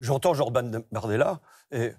J'entends Jordan Bardella et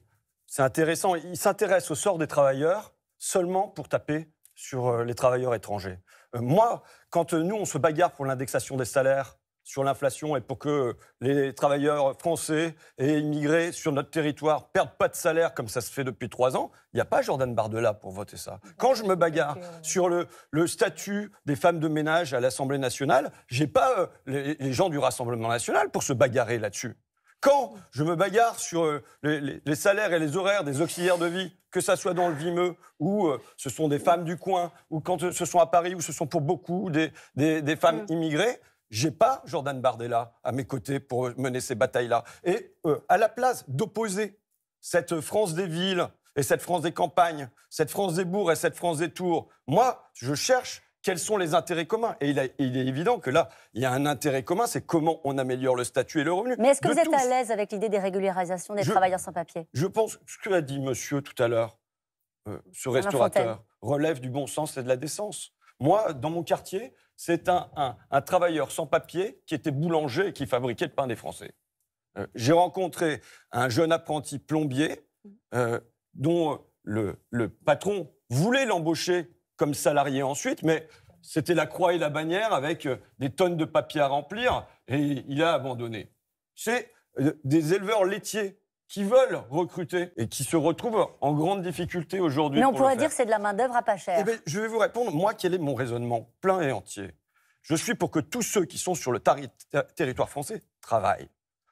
c'est intéressant. Il s'intéresse au sort des travailleurs seulement pour taper sur euh, les travailleurs étrangers. Euh, moi, quand euh, nous, on se bagarre pour l'indexation des salaires sur l'inflation et pour que les travailleurs français et immigrés sur notre territoire perdent pas de salaire comme ça se fait depuis trois ans, il n'y a pas Jordan Bardella pour voter ça. Quand je me bagarre sur le, statut des femmes de ménage à l'Assemblée nationale, j'ai pas les gens du Rassemblement national pour se bagarrer là-dessus. Quand je me bagarre sur euh, les, salaires et les horaires des auxiliaires de vie, que ce soit dans le Vimeux, ou euh, ce sont des femmes du coin, ou quand euh, ce sont à Paris, ou ce sont pour beaucoup des, femmes mm. immigrées, j'ai pas Jordan Bardella à mes côtés pour mener ces batailles-là. Et à la place d'opposer cette France des villes et cette France des campagnes, cette France des bourgs et cette France des tours, moi, je cherche quels sont les intérêts communs. Et il, est évident que là, il y a un intérêt commun, c'est comment on améliore le statut et le revenu. Mais est-ce que vous êtes à l'aise avec l'idée des régularisations des travailleurs sans papier Je pense que ce que a dit monsieur tout à l'heure, euh, ce restaurateur, relève du bon sens et de la décence. Moi, dans mon quartier, c'est un, un, travailleur sans papier qui était boulanger et qui fabriquait le pain des Français. Euh, j'ai rencontré un jeune apprenti plombier euh, dont le, le patron voulait l'embaucher comme salarié ensuite, mais c'était la croix et la bannière avec euh, des tonnes de papier à remplir et il a abandonné. C'est euh, des éleveurs laitiers qui veulent recruter et qui se retrouvent en grande difficulté aujourd'hui. Mais on pourrait dire que c'est de la main-d'œuvre à pas cher. Eh ben, je vais vous répondre, moi, quel est mon raisonnement plein et entier Je suis pour que tous ceux qui sont sur le territoire français travaillent,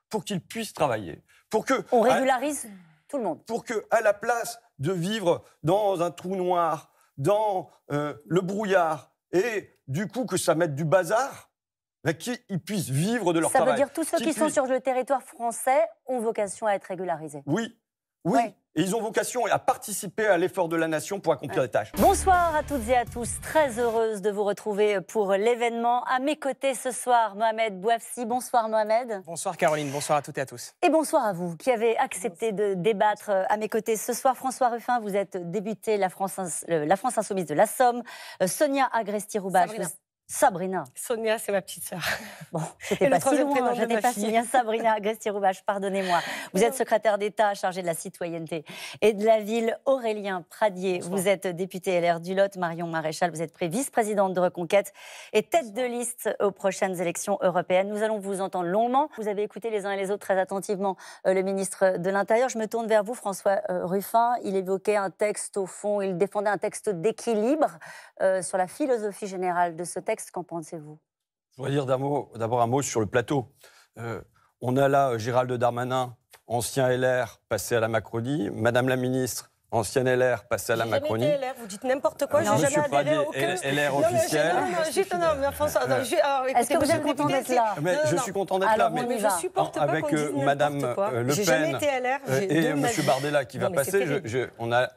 pour qu'ils puissent travailler, pour que. On régularise tout le monde. Pour que, à la place de vivre dans un trou noir, dans euh, le brouillard, et du coup que ça mette du bazar, qu'ils puissent vivre de leur travail. Ça veut dire tous ceux qui, sont sur le territoire français ont vocation à être régularisés. Oui, oui. Et ils ont vocation à participer à l'effort de la nation pour accomplir les tâches. Bonsoir à toutes et à tous. Très heureuse de vous retrouver pour l'événement. À mes côtés ce soir, Mohamed Bouafsi. Bonsoir Mohamed. Bonsoir Caroline. Bonsoir à toutes et à tous. Et bonsoir à vous qui avez accepté de débattre à mes côtés ce soir. François Ruffin, vous êtes débuté la France, la France Insoumise de la Somme. Euh, Sonia Agresti-Roubache, Sabrina. Sonia, c'est ma petite sœur. Bon, c'était pas si loin, hein, j'étais pas si bien. Sabrina Gresti-Roubache, pardonnez-moi. Vous êtes secrétaire d'État chargée de la citoyenneté et de la ville Aurélien Pradier. Vous êtes député LR du Lot, Marion Maréchal, vous êtes vice-présidente de Reconquête et tête de liste aux prochaines élections européennes. Nous allons vous entendre longuement. Vous avez écouté les uns et les autres très attentivement euh, le ministre de l'Intérieur. Je me tourne vers vous, François euh, Ruffin. Il évoquait un texte au fond, il défendait un texte d'équilibre euh, sur la philosophie générale de ce texte. Qu'en pensez-vous Je voudrais dire d'abord un mot sur le plateau. Euh, on a là euh, Gérald Darmanin, ancien LR, passé à la Macronie. Madame la ministre, ancienne LR, passée à la Macronie. LR, vous dites n'importe quoi, j'ai jamais pas LR, LR officiel. Non, non, non, mais François, euh, ah, est-ce que vous êtes content d'être là Je suis content d'être là, mais je supporte pas avec Madame Le Pen et M. Bardella qui va passer, on a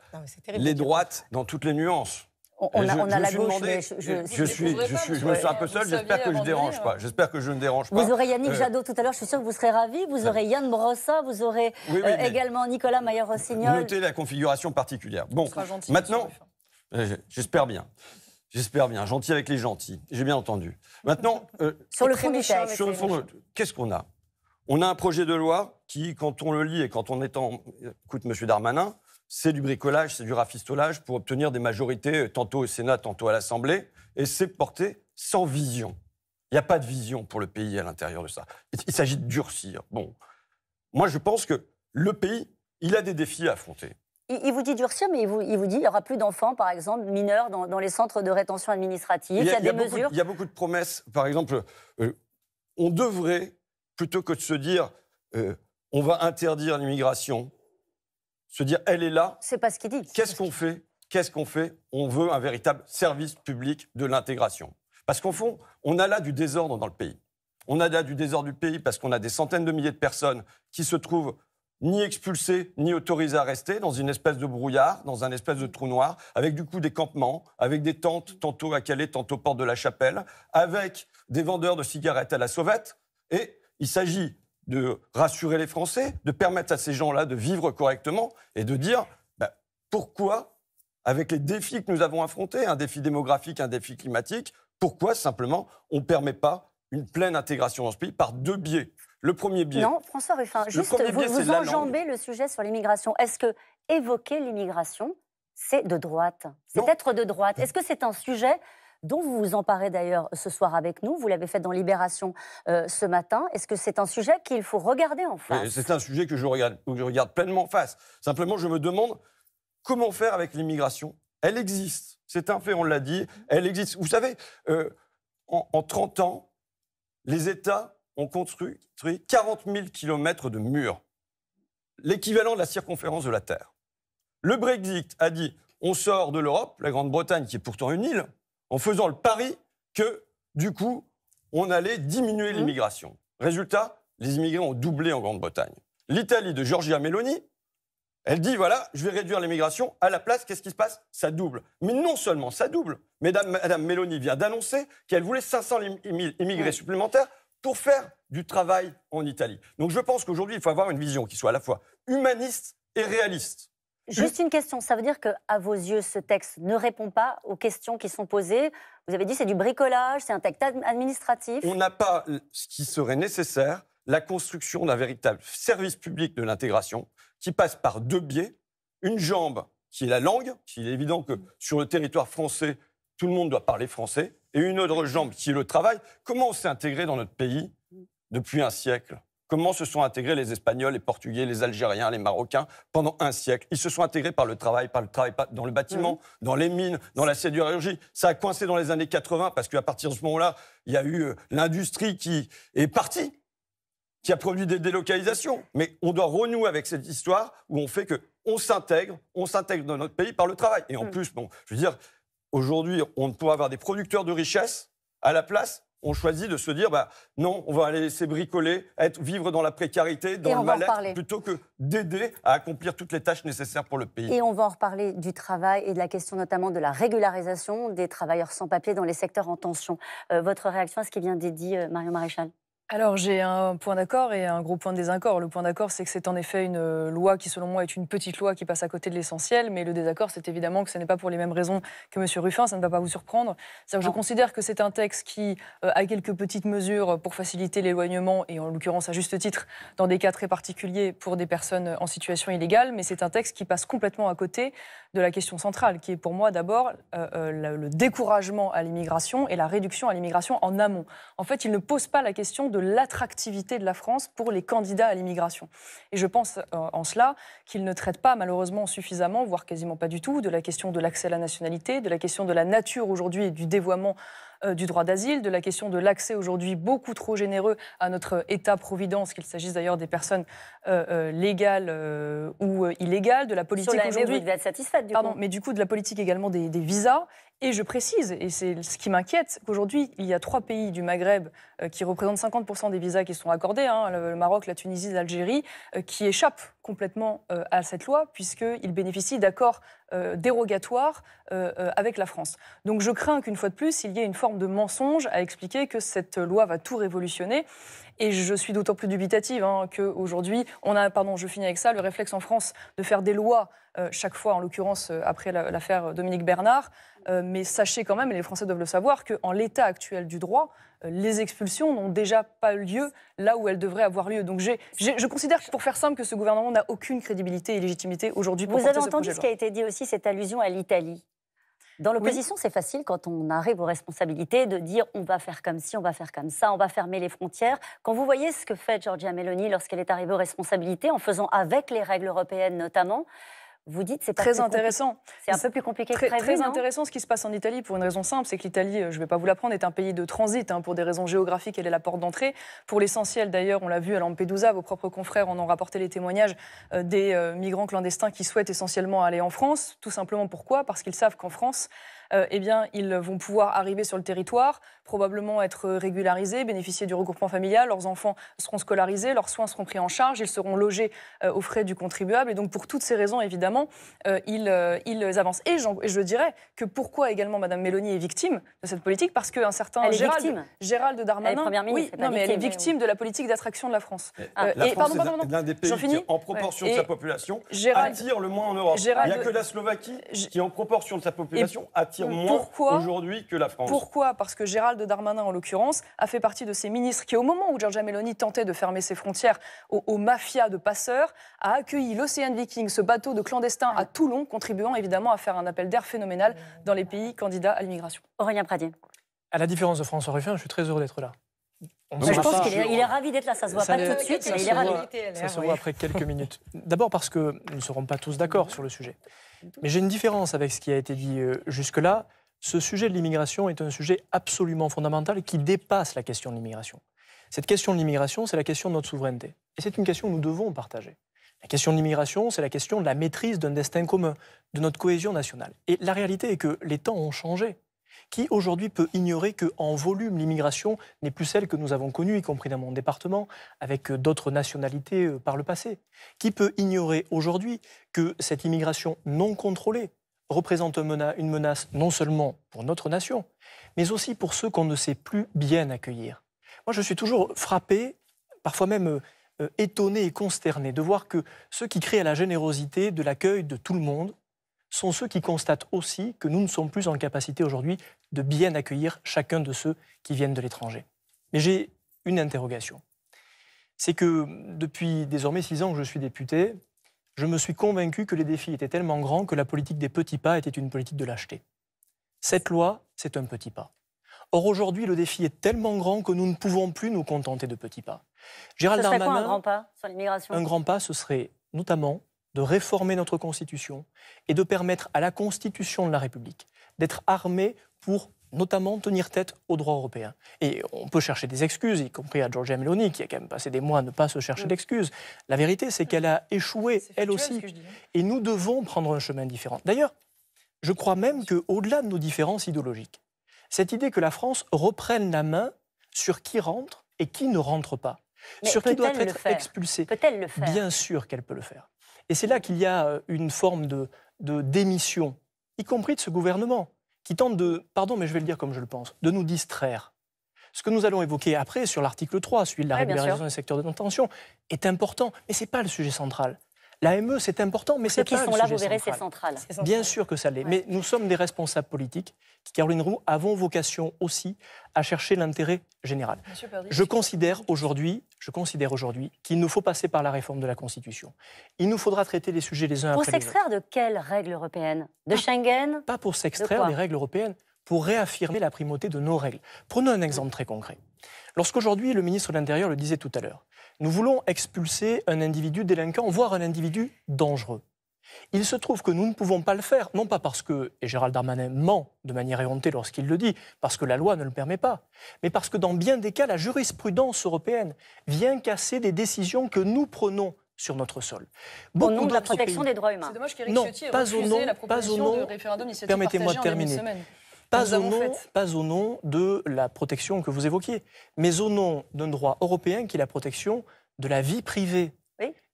les droites dans toutes les nuances. On, a, la gauche, je, suis, je, me un peu seul. J'espère que je ne dérange pas. J'espère que je ne dérange pas. Vous aurez Yannick euh, Jadot tout à l'heure. Je suis sûr que vous serez ravi. Vous euh, aurez Yann Brossa. Vous aurez euh, également Nicolas Maillard-Rossignol. Notez la configuration particulière. Bon, maintenant, j'espère bien. J'espère bien. Gentil avec les gentils. J'ai bien entendu. Maintenant, sur le fond du qu'est-ce qu'on a On a un projet de loi qui, quand on le lit et quand on est en, écoute Monsieur Darmanin, c'est du bricolage, c'est du rafistolage pour obtenir des majorités euh, tantôt au Sénat, tantôt à l'Assemblée, et c'est porté sans vision. Il n'y a pas de vision pour le pays à l'intérieur de ça. Il s'agit de durcir. Bon, moi je pense que le pays, il a des défis à affronter. Il, vous dit durcir, mais il vous, dit il n'y aura plus d'enfants, par exemple, mineurs dans, les centres de rétention administrative. Il y a, des mesures. Beaucoup, il y a beaucoup de promesses. Par exemple, euh, on devrait, plutôt que de se dire euh, on va interdire l'immigration, se dire elle est là. C'est pas ce qu'il dit. Qu'est-ce qu'on fait Qu'est-ce qu'on fait On veut un véritable service public de l'intégration. Parce qu'au fond, on a là du désordre dans le pays. On a là du désordre du pays parce qu'on a des centaines de milliers de personnes qui se trouvent ni expulsées, ni autorisées à rester, dans une espèce de brouillard, dans un espèce de trou noir, avec du coup des campements, avec des tentes, tantôt à Calais, tantôt porte de la Chapelle, avec des vendeurs de cigarettes à la sauvette. Et il s'agit de rassurer les Français, de permettre à ces gens-là de vivre correctement et de dire bah, pourquoi, avec les défis que nous avons affrontés, un défi démographique, un défi climatique, pourquoi simplement on ne permet pas une pleine intégration dans ce pays par deux biais. Le premier biais. Non, François Ruffin, juste vous, vous enjambez le sujet sur l'immigration. Est-ce que évoquer l'immigration, c'est de droite C'est être de droite. Est-ce que c'est un sujet dont vous vous emparez d'ailleurs ce soir avec nous. Vous l'avez fait dans Libération euh, ce matin. Est-ce que c'est un sujet qu'il faut regarder en face C'est un sujet que je, regarde, je regarde pleinement en face. Simplement, je me demande comment faire avec l'immigration. Elle existe. C'est un fait, on l'a dit. Elle existe. Vous savez, euh, en, en 30 ans, les États ont construit 40 000 kilomètres de murs, l'équivalent de la circonférence de la Terre. Le Brexit a dit on sort de l'Europe, la Grande-Bretagne qui est pourtant une île, en faisant le pari que, du coup, on allait diminuer mmh. l'immigration. Résultat, les immigrés ont doublé en Grande-Bretagne. L'Italie de Giorgia Meloni, elle dit, voilà, je vais réduire l'immigration. À la place, qu'est-ce qui se passe Ça double. Mais non seulement ça double, Madame, Madame Meloni vient d'annoncer qu'elle voulait 500 immigrés mmh. supplémentaires pour faire du travail en Italie. Donc je pense qu'aujourd'hui, il faut avoir une vision qui soit à la fois humaniste et réaliste. Juste une question, ça veut dire que, à vos yeux, ce texte ne répond pas aux questions qui sont posées. Vous avez dit c'est du bricolage, c'est un texte administratif. On n'a pas ce qui serait nécessaire, la construction d'un véritable service public de l'intégration qui passe par deux biais. Une jambe qui est la langue, il est évident que sur le territoire français, tout le monde doit parler français, et une autre jambe qui est le travail. Comment on s'est intégré dans notre pays depuis un siècle Comment se sont intégrés les Espagnols, les Portugais, les Algériens, les Marocains pendant un siècle Ils se sont intégrés par le travail, par le travail dans le bâtiment, mmh. dans les mines, dans la sidérurgie. Ça a coincé dans les années 80 parce qu'à partir de ce moment-là, il y a eu euh, l'industrie qui est partie qui a produit des délocalisations. Mais on doit renouer avec cette histoire où on fait que on s'intègre, on s'intègre dans notre pays par le travail. Et en mmh. plus, bon, je veux dire, aujourd'hui, on ne peut avoir des producteurs de richesses à la place on choisit de se dire bah non, on va aller laisser bricoler, être vivre dans la précarité, dans le mal plutôt que d'aider à accomplir toutes les tâches nécessaires pour le pays. Et on va en reparler du travail et de la question notamment de la régularisation des travailleurs sans papier dans les secteurs en tension. Euh, votre réaction à ce qui vient d'être dit, euh, Maréchal alors j'ai un point d'accord et un gros point de désaccord. Le point d'accord, c'est que c'est en effet une euh, loi qui, selon moi, est une petite loi qui passe à côté de l'essentiel, mais le désaccord, c'est évidemment que ce n'est pas pour les mêmes raisons que M. Ruffin, ça ne va pas vous surprendre. je considère que c'est un texte qui euh, a quelques petites mesures pour faciliter l'éloignement, et en l'occurrence à juste titre, dans des cas très particuliers pour des personnes en situation illégale, mais c'est un texte qui passe complètement à côté de la question centrale, qui est pour moi d'abord euh, le, le découragement à l'immigration et la réduction à l'immigration en amont. En fait, il ne pose pas la question de l'attractivité de la France pour les candidats à l'immigration. Et je pense euh, en cela qu'il ne traite pas malheureusement suffisamment, voire quasiment pas du tout, de la question de l'accès à la nationalité, de la question de la nature aujourd'hui et du dévoiement euh, du droit d'asile, de la question de l'accès aujourd'hui beaucoup trop généreux à notre État-providence, qu'il s'agisse d'ailleurs des personnes euh, légales ou illégales, de la politique aujourd'hui. mais du coup de la politique également des visas et je précise, et c'est ce qui m'inquiète, qu'aujourd'hui, il y a trois pays du Maghreb euh, qui représentent 50% des visas qui sont accordés, hein, le, Maroc, la Tunisie, l'Algérie, euh, qui échappent complètement euh, à cette loi, puisqu'ils bénéficient d'accords euh, dérogatoire euh, euh, avec la France. Donc je crains qu'une fois de plus, il y ait une forme de mensonge à expliquer que cette loi va tout révolutionner. Et je suis d'autant plus dubitative hein, qu'aujourd'hui, on a, pardon, je finis avec ça, le réflexe en France de faire des lois chaque fois, en l'occurrence après l'affaire Dominique Bernard. mais sachez quand même, et les Français doivent le savoir, qu'en l'état actuel du droit, euh, les expulsions n'ont déjà pas lieu là où elles devraient avoir lieu. Donc je considère, pour faire simple, que ce gouvernement n'a aucune crédibilité et légitimité aujourd'hui pour Vous avez entendu ce, qui a été dit aussi, cette allusion à l'Italie dans l'opposition, c'est facile quand on arrive aux responsabilités de dire on va faire comme ci, on va faire comme ça, on va fermer les frontières. Quand vous voyez ce que fait Giorgia Meloni lorsqu'elle est arrivée aux responsabilités, en faisant avec les règles européennes notamment, vous dites c'est très intéressant. C'est un peu plus compliqué que très, Très intéressant ce qui se passe en Italie pour une raison simple, c'est que l'Italie, euh, je ne vais pas vous l'apprendre, est un pays de transit hein, pour des raisons géographiques. Elle est la porte d'entrée. Pour l'essentiel, d'ailleurs, on l'a vu à Lampedusa, vos propres confrères en ont rapporté les témoignages euh, des euh, migrants clandestins qui souhaitent essentiellement aller en France. Tout simplement pourquoi Parce qu'ils savent qu'en France, eh bien, ils vont pouvoir arriver sur le territoire, probablement être régularisés, bénéficier du regroupement familial, leurs enfants seront scolarisés, leurs soins seront pris en charge, ils seront logés euh, aux frais du contribuable. Et donc pour toutes ces raisons, évidemment, euh, euh, ils, avancent. Et, je dirais que pourquoi également Madame Mélanie est victime de cette politique Parce qu'un certain Gérald, Gérald, Darmanin, est oui, mais elle est victime de la politique d'attraction de la France. La et, France pardon, l'un des pays qui, en proportion de sa population, attire le moins en Europe. Il n'y a que la Slovaquie qui, en proportion de sa population, attire moins aujourd'hui que la France. Pourquoi Parce que Gérald de Darmanin, en l'occurrence, a fait partie de ces ministres qui, au moment où Giorgia Meloni tentait de fermer ses frontières aux, mafias de passeurs, a accueilli l'Océan Viking, ce bateau de clandestins à Toulon, contribuant évidemment à faire un appel d'air phénoménal dans les pays candidats à l'immigration. Aurélien Pradier. À la différence de François Ruffin, je suis très heureux d'être là. je pense qu'il est, ravi d'être là, ça se voit pas tout de suite, mais il est ravi. ça se voit après quelques minutes. D'abord parce que nous ne serons pas tous d'accord sur le sujet. Mais j'ai une différence avec ce qui a été dit euh, jusque-là ce sujet de l'immigration est un sujet absolument fondamental qui dépasse la question de l'immigration. Cette question de l'immigration, c'est la question de notre souveraineté. Et c'est une question que nous devons partager. La question de l'immigration, c'est la question de la maîtrise d'un destin commun, de notre cohésion nationale. Et la réalité est que les temps ont changé. Qui aujourd'hui peut ignorer que, en volume, l'immigration n'est plus celle que nous avons connue, y compris dans mon département, avec euh, d'autres nationalités euh, par le passé Qui peut ignorer aujourd'hui que cette immigration non contrôlée, représente une menace non seulement pour notre nation, mais aussi pour ceux qu'on ne sait plus bien accueillir. Moi, je suis toujours frappé, parfois même euh, euh, étonné et consterné, de voir que ceux qui créent la générosité de l'accueil de tout le monde sont ceux qui constatent aussi que nous ne sommes plus en capacité aujourd'hui de bien accueillir chacun de ceux qui viennent de l'étranger. Mais j'ai une interrogation. C'est que depuis désormais six ans que je suis député, je me suis convaincu que les défis étaient tellement grands que la politique des petits pas était une politique de lâcheté. Cette loi, c'est un petit pas. Or aujourd'hui, le défi est tellement grand que nous ne pouvons plus nous contenter de petits pas. Gérald un grand pas Un grand pas, ce serait notamment de réformer notre Constitution et de permettre à la Constitution de la République d'être armée pour notamment tenir tête au droit européen. Et on peut chercher des excuses, y compris à Georgia Meloni, qui a quand même passé des mois à ne pas se chercher mm. d'excuses. La vérité, c'est mm. qu'elle a échoué, elle aussi. Hein. Et nous devons prendre un chemin différent. D'ailleurs, je crois même qu'au-delà de nos différences idéologiques, cette idée que la France reprenne la main sur qui rentre et qui ne rentre pas, sur qui doit être expulsé, Bien sûr qu'elle peut le faire. Et c'est là qu'il y a euh, une forme de démission, y compris de ce gouvernement qui tente de, pardon, mais je vais le dire comme je le pense, de nous distraire. Ce que nous allons évoquer après sur l'article 3, celui de la régularisation des secteurs de tension, est important, mais ce n'est pas le sujet central. L'AME, c'est important, mais c'est pas. qui sont là, vous verrez, c'est central. Bien sûr que ça l'est. Mais nous sommes des responsables politiques qui, Caroline Roux, avons vocation aussi à chercher l'intérêt général. Je considère aujourd'hui, je considère aujourd'hui qu'il nous faut passer par la réforme de la Constitution. Il nous faudra traiter les sujets les uns après les autres. Pour s'extraire de quelles règles européennes De Schengen Pas pour s'extraire des règles européennes, pour réaffirmer la primauté de nos règles. Prenons un exemple très concret. Lorsqu'aujourd'hui, le ministre de l'Intérieur le disait tout à l'heure, nous voulons expulser un individu délinquant, voire un individu dangereux. Il se trouve que nous ne pouvons pas le faire, non pas parce que, et Gérald Darmanin ment de manière éhontée lorsqu'il le dit, parce que la loi ne le permet pas, mais parce que dans bien des cas, la jurisprudence européenne vient casser des décisions que nous prenons sur notre sol. au nom de la protection des droits humains. C'est dommage pas au nom... Permettez-moi de terminer pas au, nom, de la protection que vous évoquiez, mais au nom d'un droit européen qui est la protection de la vie privée.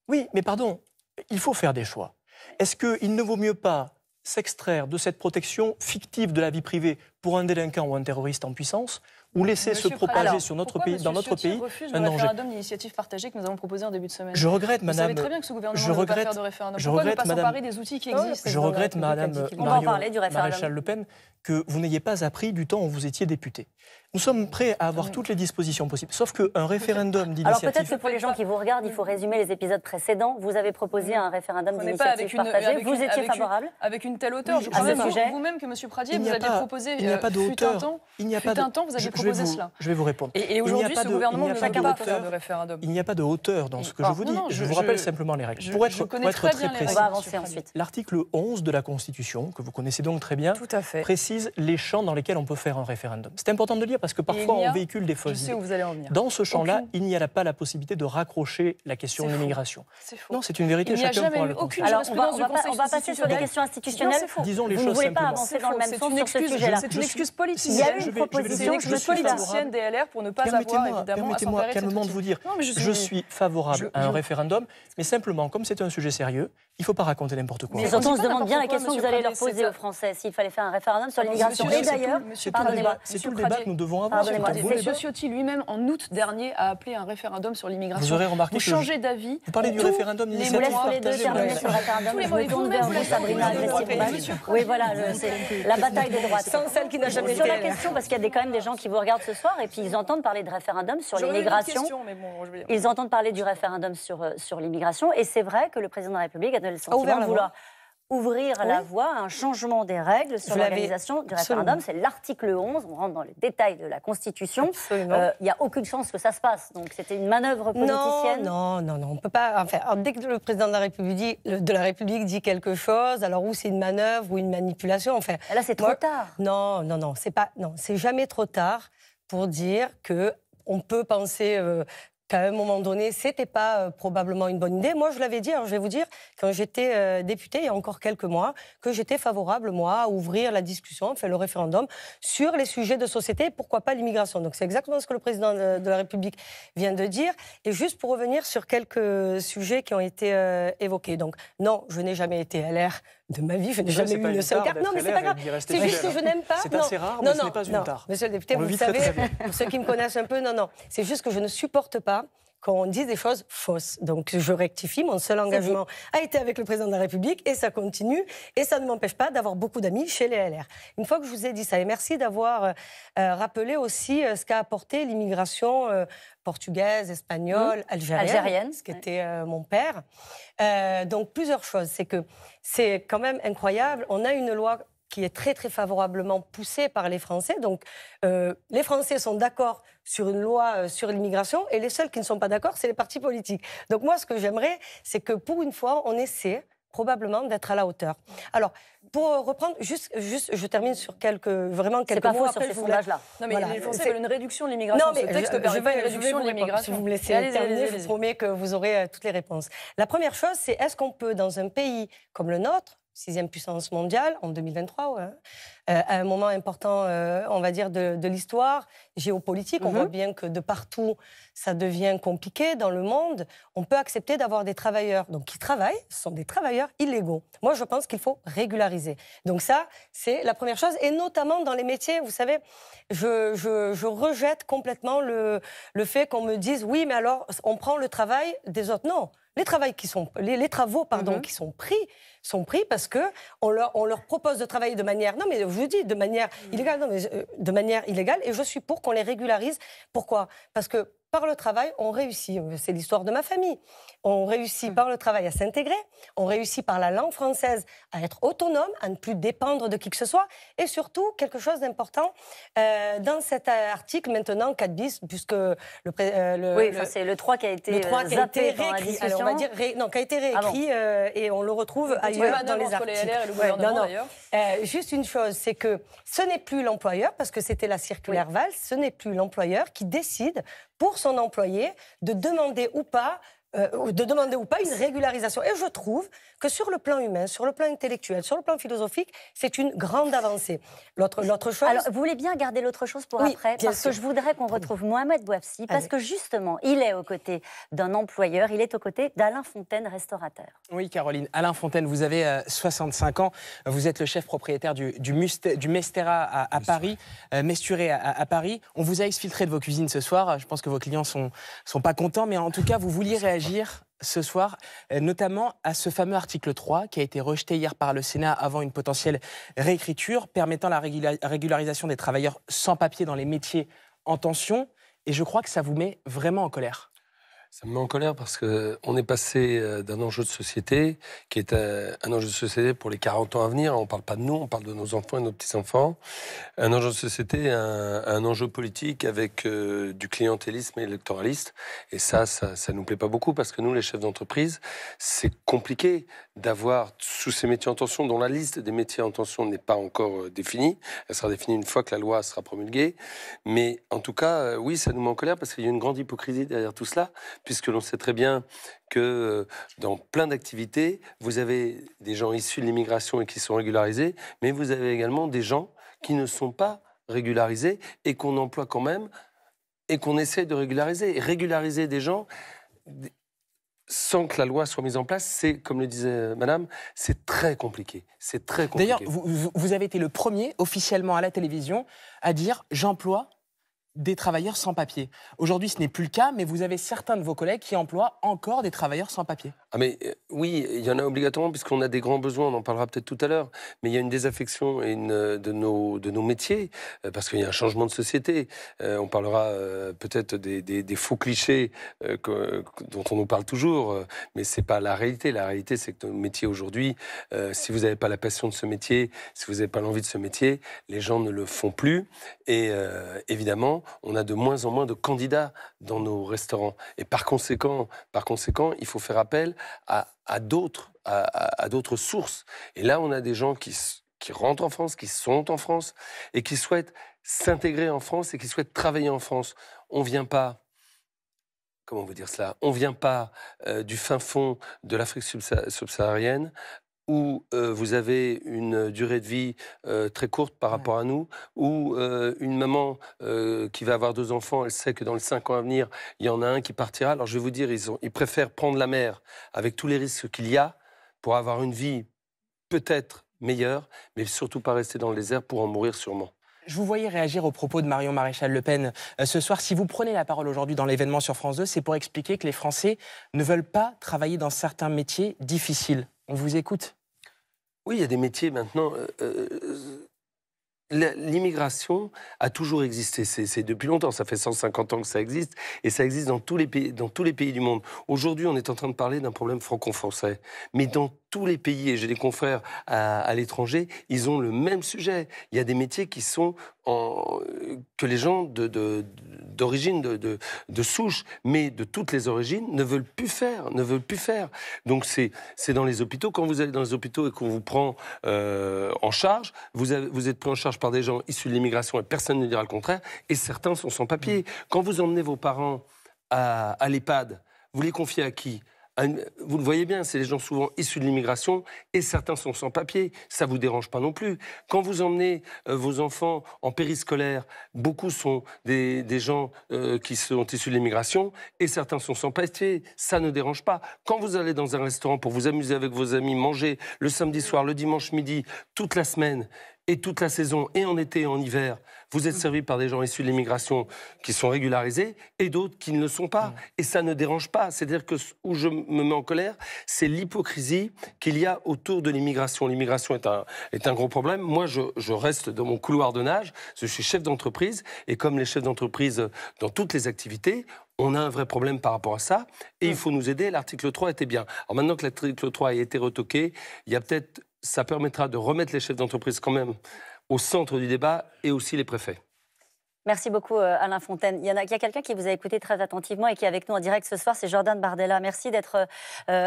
oui mais pardon, il faut faire des choix. Est-ce qu'il ne vaut mieux pas s'extraire de cette protection fictive de la vie privée pour un délinquant ou un terroriste en puissance ou laisser Monsieur se propager Alors, sur notre pays, dans notre Ciotti pays refuse un le référendum d'initiative partagée que nous avons proposé en début de semaine. Je regrette, Vous Madame. Vous savez très bien que ce gouvernement je ne veut pas faire de référendum. Pourquoi je regrette, ne pas s'emparer des outils qui existent Je, je regrette, Madame Marion, Maréchal Le Pen, que vous n'ayez pas appris du temps où vous étiez députée. Nous sommes prêts à avoir ah toutes les dispositions possibles, sauf qu'un référendum d'initiative. Alors peut-être que pour les gens qui vous regardent, il faut résumer les épisodes précédents. Vous avez proposé un référendum d'initiative partagée. vous étiez favorable Avec une telle hauteur. je crois vous-même que M. Pradier, vous aviez proposé. Il n'y a euh, pas de hauteur. Il n'y a pas de temps, vous aviez proposé cela. Je vais vous répondre. Et, aujourd'hui, ce gouvernement ne pas de référendum. Il n'y a pas de hauteur dans ce que je vous dis. Je vous rappelle simplement les règles. Pour être très précis, l'article 11 de la Constitution, que vous connaissez donc très bien, précise les champs dans lesquels on peut faire un référendum. C'est important de lire parce que parfois on véhicule des fausses idées. Dans ce champ-là, il n'y a pas la possibilité de raccrocher la question de l'immigration. Non, c'est une vérité. Il n'y a Alors, on va, pas, on va passer sur des questions institutionnelles. Disons les vous ne voulez pas avancer dans le même sens sur ce sujet-là. C'est une excuse politique. Il y a une proposition. Je suis politicienne des LR pour ne pas avoir évidemment. Permettez-moi calmement de vous dire, je suis favorable à un référendum, mais simplement comme c'est un sujet sérieux, il ne faut pas raconter n'importe quoi. Mais surtout, on se demande bien la question que vous allez leur poser aux Français, s'il fallait faire un référendum sur l'immigration. Et d'ailleurs, c'est tout le débat que nous devons avoir. Monsieur Ciotti lui-même, en août dernier, a appelé un référendum sur l'immigration. Vous aurez remarqué. Vous changez d'avis. Vous parlez du référendum d'initiative Vous Vous les ce référendum. – vous, Sabrina Oui, voilà, c'est la bataille des droites. Sans celle qui n'a jamais été. Sur la question, parce qu'il y a quand même des gens qui vous regardent ce soir et puis ils entendent parler de référendum sur l'immigration. Ils entendent parler du référendum sur euh, l'immigration. Et c'est vrai que le président de la République Ouvert le de vouloir ouvrir la voie à un changement des règles sur l'organisation du référendum. C'est l'article 11, on rentre dans les détails de la Constitution. Euh, il n'y a aucune chance que ça se passe. Donc c'était une manœuvre politicienne. Non, non, non, on peut pas. Enfin, dès que le président de la, République, de la République dit quelque chose, alors où c'est une manœuvre ou une manipulation. Enfin, là c'est trop tard. Non, non, non, c'est pas. Non, c'est jamais trop tard pour dire que on peut penser euh, à un moment donné, c'était pas euh, probablement une bonne idée. Moi, je l'avais dit, je vais vous dire, quand j'étais député euh, députée, il y a encore quelques mois, que j'étais favorable, moi, à ouvrir la discussion, faire le référendum, sur les sujets de société, pourquoi pas l'immigration. Donc c'est exactement ce que le président de, la République vient de dire. Et juste pour revenir sur quelques sujets qui ont été euh, évoqués. Donc non, je n'ai jamais été LR, de ma vie, je n'ai jamais eu une seule carte. Non, mais c'est pas grave. C'est juste que je n'aime pas. C'est assez rare, mais ce n'est pas une Monsieur le député, vous savez, pour ceux qui me connaissent un peu, non, non. C'est juste que je ne supporte pas quand on dit des choses fausses. Donc je rectifie, mon seul engagement a été avec le président de la République et ça continue et ça ne m'empêche pas d'avoir beaucoup d'amis chez les LR. Une fois que je vous ai dit ça, et merci d'avoir euh, euh, rappelé aussi euh, ce qu'a apporté l'immigration portugaise, espagnole, mmh. algérienne, ce qui était euh, mon père. Euh, donc plusieurs choses, c'est que c'est quand même incroyable. On a une loi qui est très très favorablement poussée par les Français. Donc euh, les Français sont d'accord sur une loi sur l'immigration et les seuls qui ne sont pas d'accord, c'est les partis politiques. Donc moi, ce que j'aimerais, c'est que pour une fois, on essaie probablement d'être à la hauteur. Alors, pour reprendre, juste, juste je termine sur quelques, vraiment quelques mots. C'est sur ces là Non, mais voilà. C'est une réduction de l'immigration. Non, mais ce texte je, je vais, une réduction de l'immigration. Si vous me laissez terminer, je vous promets que vous aurez euh, toutes les réponses. La première chose, c'est est-ce qu'on peut, dans un pays comme le nôtre, sixième puissance mondiale en 2023, euh, à un moment important, euh, on va dire, de, l'histoire géopolitique. On mhm. voit bien que de partout, ça devient compliqué dans le monde. On peut accepter d'avoir des travailleurs donc, qui travaillent, ce sont des travailleurs illégaux. Moi, je pense qu'il faut régulariser. Donc ça, c'est la première chose, et notamment dans les métiers, vous savez, je, rejette complètement le, le fait qu'on me dise, oui, mais alors, on prend le travail des autres. Non les, travaux pardon, mhm. qui sont pris sont pris parce que on leur, propose de travailler de manière non mais je vous dis de manière mhm. illégale euh, de manière illégale et je suis pour qu'on les régularise pourquoi parce que par le travail, on réussit. C'est l'histoire de ma famille. On réussit mmh. par le travail à s'intégrer, on réussit par la langue française à être autonome, à ne plus dépendre de qui que ce soit, et surtout, quelque chose d'important, euh, dans cet article maintenant 4 bis, puisque le... Euh, oui, c'est le 3 qui a été, le euh, qui a été réécrit, on va dire, non, qui a été ah réécrit, et on le retrouve ailleurs dans les articles. et le gouvernement non, juste une chose, c'est que ce n'est plus l'employeur, parce que c'était la circulaire oui. ce n'est plus l'employeur qui décide pour son employé de demander ou pas euh, de demander ou pas une régularisation. Et je trouve que sur le plan humain, sur le plan intellectuel, sur le plan philosophique, c'est une grande avancée. L'autre, chose. Alors, vous voulez bien garder l'autre chose pour après, parce que je voudrais qu'on retrouve Mohamed Bouafsi, parce que justement, il est aux côtés d'un employeur, il est aux côtés d'Alain Fontaine, restaurateur. Oui, Caroline. Alain Fontaine, vous avez 65 euh, ans, vous êtes le chef propriétaire du, du, du Mestera à, Paris, euh, Mesturé à, Paris. On vous a exfiltré de vos cuisines ce soir. Je pense que vos clients sont, sont pas contents, mais en tout cas, vous vouliez réagir ce soir, euh, notamment à ce fameux article 3 qui a été rejeté hier par le Sénat avant une potentielle réécriture permettant la régularisation des travailleurs sans papier dans les métiers en tension. Et je crois que ça vous met vraiment en colère. Ça me met en colère parce qu'on est passé euh, d'un enjeu de société qui est euh, un enjeu de société pour les 40 ans à venir. On ne parle pas de nous, on parle de nos enfants et de nos petits-enfants. Un enjeu de société, un, enjeu politique avec euh, du clientélisme électoraliste. Et ça, ça ne nous plaît pas beaucoup parce que nous, les chefs d'entreprise, c'est compliqué d'avoir sous ces métiers en tension, dont la liste des métiers en tension n'est pas encore définie. Elle sera définie une fois que la loi sera promulguée. Mais en tout cas, oui, ça nous met en colère parce qu'il y a une grande hypocrisie derrière tout cela puisque l'on sait très bien que euh, dans plein d'activités, vous avez des gens issus de l'immigration et qui sont régularisés, mais vous avez également des gens qui ne sont pas régularisés et qu'on emploie quand même et qu'on essaie de régulariser. Et régulariser des gens sans que la loi soit mise en place, c'est, comme le disait euh, madame, c'est très compliqué. C'est très compliqué. D'ailleurs, vous, avez été le premier, officiellement à la télévision, à dire j'emploie des travailleurs sans papier. Aujourd'hui, ce n'est plus le cas, mais vous avez certains de vos collègues qui emploient encore des travailleurs sans papier. Ah mais euh, oui, il y en a obligatoirement puisqu'on a des grands besoins, on en parlera peut-être tout à l'heure, mais il y a une désaffection et une, euh, de, nos, de nos métiers euh, parce qu'il y a un changement de société. on parlera peut-être des, faux clichés dont on nous parle toujours, mais ce n'est pas la réalité. La réalité, c'est que nos métiers aujourd'hui, si vous n'avez pas la passion de ce métier, si vous n'avez pas l'envie de ce métier, les gens ne le font plus. Et évidemment, on a de moins en moins de candidats dans nos restaurants. Et par conséquent, il faut faire appel à, d'autres sources. Et là, on a des gens qui, rentrent en France, qui sont en France, et qui souhaitent s'intégrer en France et qui souhaitent travailler en France. On ne vient pas comment vous dire cela On vient pas euh, du fin fond de l'Afrique subsaharienne où euh, vous avez une durée de vie euh, très courte par rapport à nous, où euh, une maman qui va avoir deux enfants, elle sait que dans les cinq ans à venir, il y en a un qui partira. Alors je vais vous dire, ils, préfèrent prendre la mer avec tous les risques qu'il y a pour avoir une vie peut-être meilleure, mais surtout pas rester dans le désert pour en mourir sûrement. Je vous voyais réagir aux propos de Marion Maréchal Le Pen ce soir. Si vous prenez la parole aujourd'hui dans l'événement sur France 2, c'est pour expliquer que les Français ne veulent pas travailler dans certains métiers difficiles. On vous écoute. Oui, il y a des métiers maintenant. Euh, euh, l'immigration a toujours existé. C'est depuis longtemps. Ça fait 150 ans que ça existe. Et ça existe dans tous les pays, dans tous les pays du monde. Aujourd'hui, on est en train de parler d'un problème franco-français. Mais dans tous les pays, et j'ai des confrères à, l'étranger, ils ont le même sujet. Il y a des métiers qui sont en, que les gens d'origine, de, de, souche, mais de toutes les origines, ne veulent plus faire, ne veulent plus faire. Donc c'est dans les hôpitaux. Quand vous allez dans les hôpitaux et qu'on vous prend euh, en charge, vous, vous, êtes pris en charge par des gens issus de l'immigration et personne ne dira le contraire, et certains sont sans papier. Mmh. Quand vous emmenez vos parents à, à l'EHPAD, vous les confiez à qui vous le voyez bien, c'est les gens souvent issus de l'immigration et certains sont sans papier. Ça vous dérange pas non plus. Quand vous emmenez euh, vos enfants en périscolaire, beaucoup sont des, gens euh, qui sont issus de l'immigration et certains sont sans papier. Ça ne dérange pas. Quand vous allez dans un restaurant pour vous amuser avec vos amis, manger le samedi soir, le dimanche midi, toute la semaine, et toute la saison, et en été et en hiver, vous êtes servi par des gens issus de l'immigration qui sont régularisés et d'autres qui ne le sont pas. Mm. Et ça ne dérange pas. C'est-à-dire que où je me mets en colère, c'est l'hypocrisie qu'il y a autour de l'immigration. L'immigration est un, gros problème. Moi, je, je reste dans mon couloir de nage. Je suis chef d'entreprise et comme les chefs d'entreprise dans toutes les activités, on a un vrai problème par rapport à ça, et il mm. faut nous aider. L'article 3 était bien. Alors maintenant que l'article 3 a été retoqué, il y a peut-être, ça permettra de remettre les chefs d'entreprise quand même au centre du débat et aussi les préfets. Merci beaucoup euh, Alain Fontaine. Il y, en a, a quelqu'un qui vous a écouté très attentivement et qui est avec nous en direct ce soir, c'est Jordan Bardella. Merci d'être euh,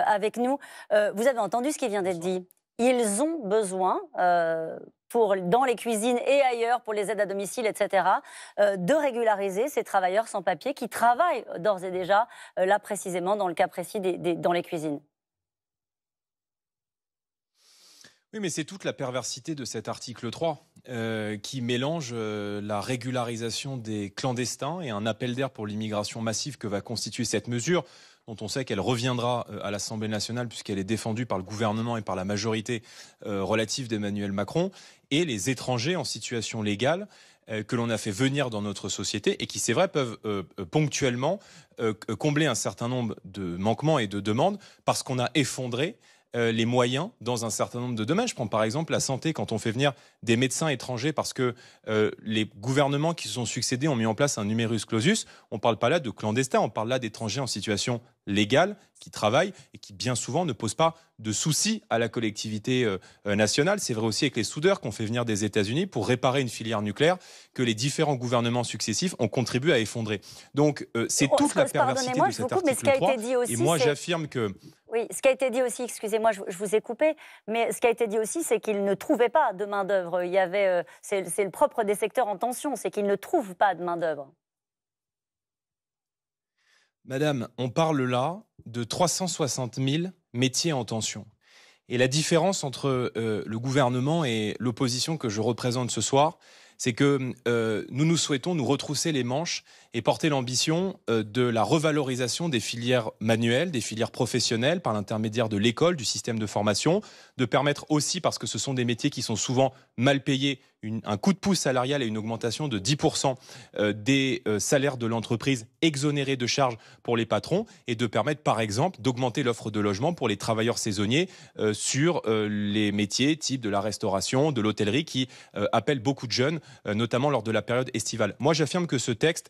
avec nous. Euh, vous avez entendu ce qui vient d'être dit. Ils ont besoin, dans les cuisines et ailleurs, pour les aides à domicile, etc., euh, de régulariser ces travailleurs sans papier qui travaillent d'ores et déjà, euh, là précisément, dans le cas précis, des, dans les cuisines. Oui, mais c'est toute la perversité de cet article 3 euh, qui mélange la régularisation des clandestins et un appel d'air pour l'immigration massive que va constituer cette mesure dont on sait qu'elle reviendra euh, à l'Assemblée nationale puisqu'elle est défendue par le gouvernement et par la majorité euh, relative d'Emmanuel Macron, et les étrangers en situation légale euh, que l'on a fait venir dans notre société et qui, c'est vrai, peuvent ponctuellement combler un certain nombre de manquements et de demandes parce qu'on a effondré euh, les moyens dans un certain nombre de domaines. Je prends par exemple la santé, quand on fait venir des médecins étrangers parce que euh, les gouvernements qui se sont succédés ont mis en place un numerus clausus, on ne parle pas là de clandestins, on parle là d'étrangers en situation légale qui travaillent et qui bien souvent ne posent pas de soucis à la collectivité euh, nationale. C'est vrai aussi avec les soudeurs qu'on fait venir des États-Unis pour réparer une filière nucléaire que les différents gouvernements successifs ont contribué à effondrer. Donc c'est oh, toute la perversité de cet article et moi j'affirme que oui, ce qui a été dit aussi, excusez-moi, je, vous ai coupé, mais ce qui a été dit aussi, c'est qu'ils ne trouvaient pas de main-d'œuvre. Il y avait, euh, c'est le propre des secteurs en tension, c'est qu'ils ne trouvent pas de main-d'œuvre. Madame, on parle là de 360 000 métiers en tension. Et la différence entre euh, le gouvernement et l'opposition que je représente ce soir, c'est que euh, nous nous souhaitons nous retrousser les manches et porter l'ambition euh, de la revalorisation des filières manuelles, des filières professionnelles par l'intermédiaire de l'école, du système de formation, de permettre aussi, parce que ce sont des métiers qui sont souvent mal payés, un coup de pouce salarial et une augmentation de 10% euh, des euh, salaires de l'entreprise exonérés de charges pour les patrons et de permettre par exemple d'augmenter l'offre de logement pour les travailleurs saisonniers euh, sur les métiers type de la restauration, de l'hôtellerie qui appellent beaucoup de jeunes, notamment lors de la période estivale. Moi j'affirme que ce texte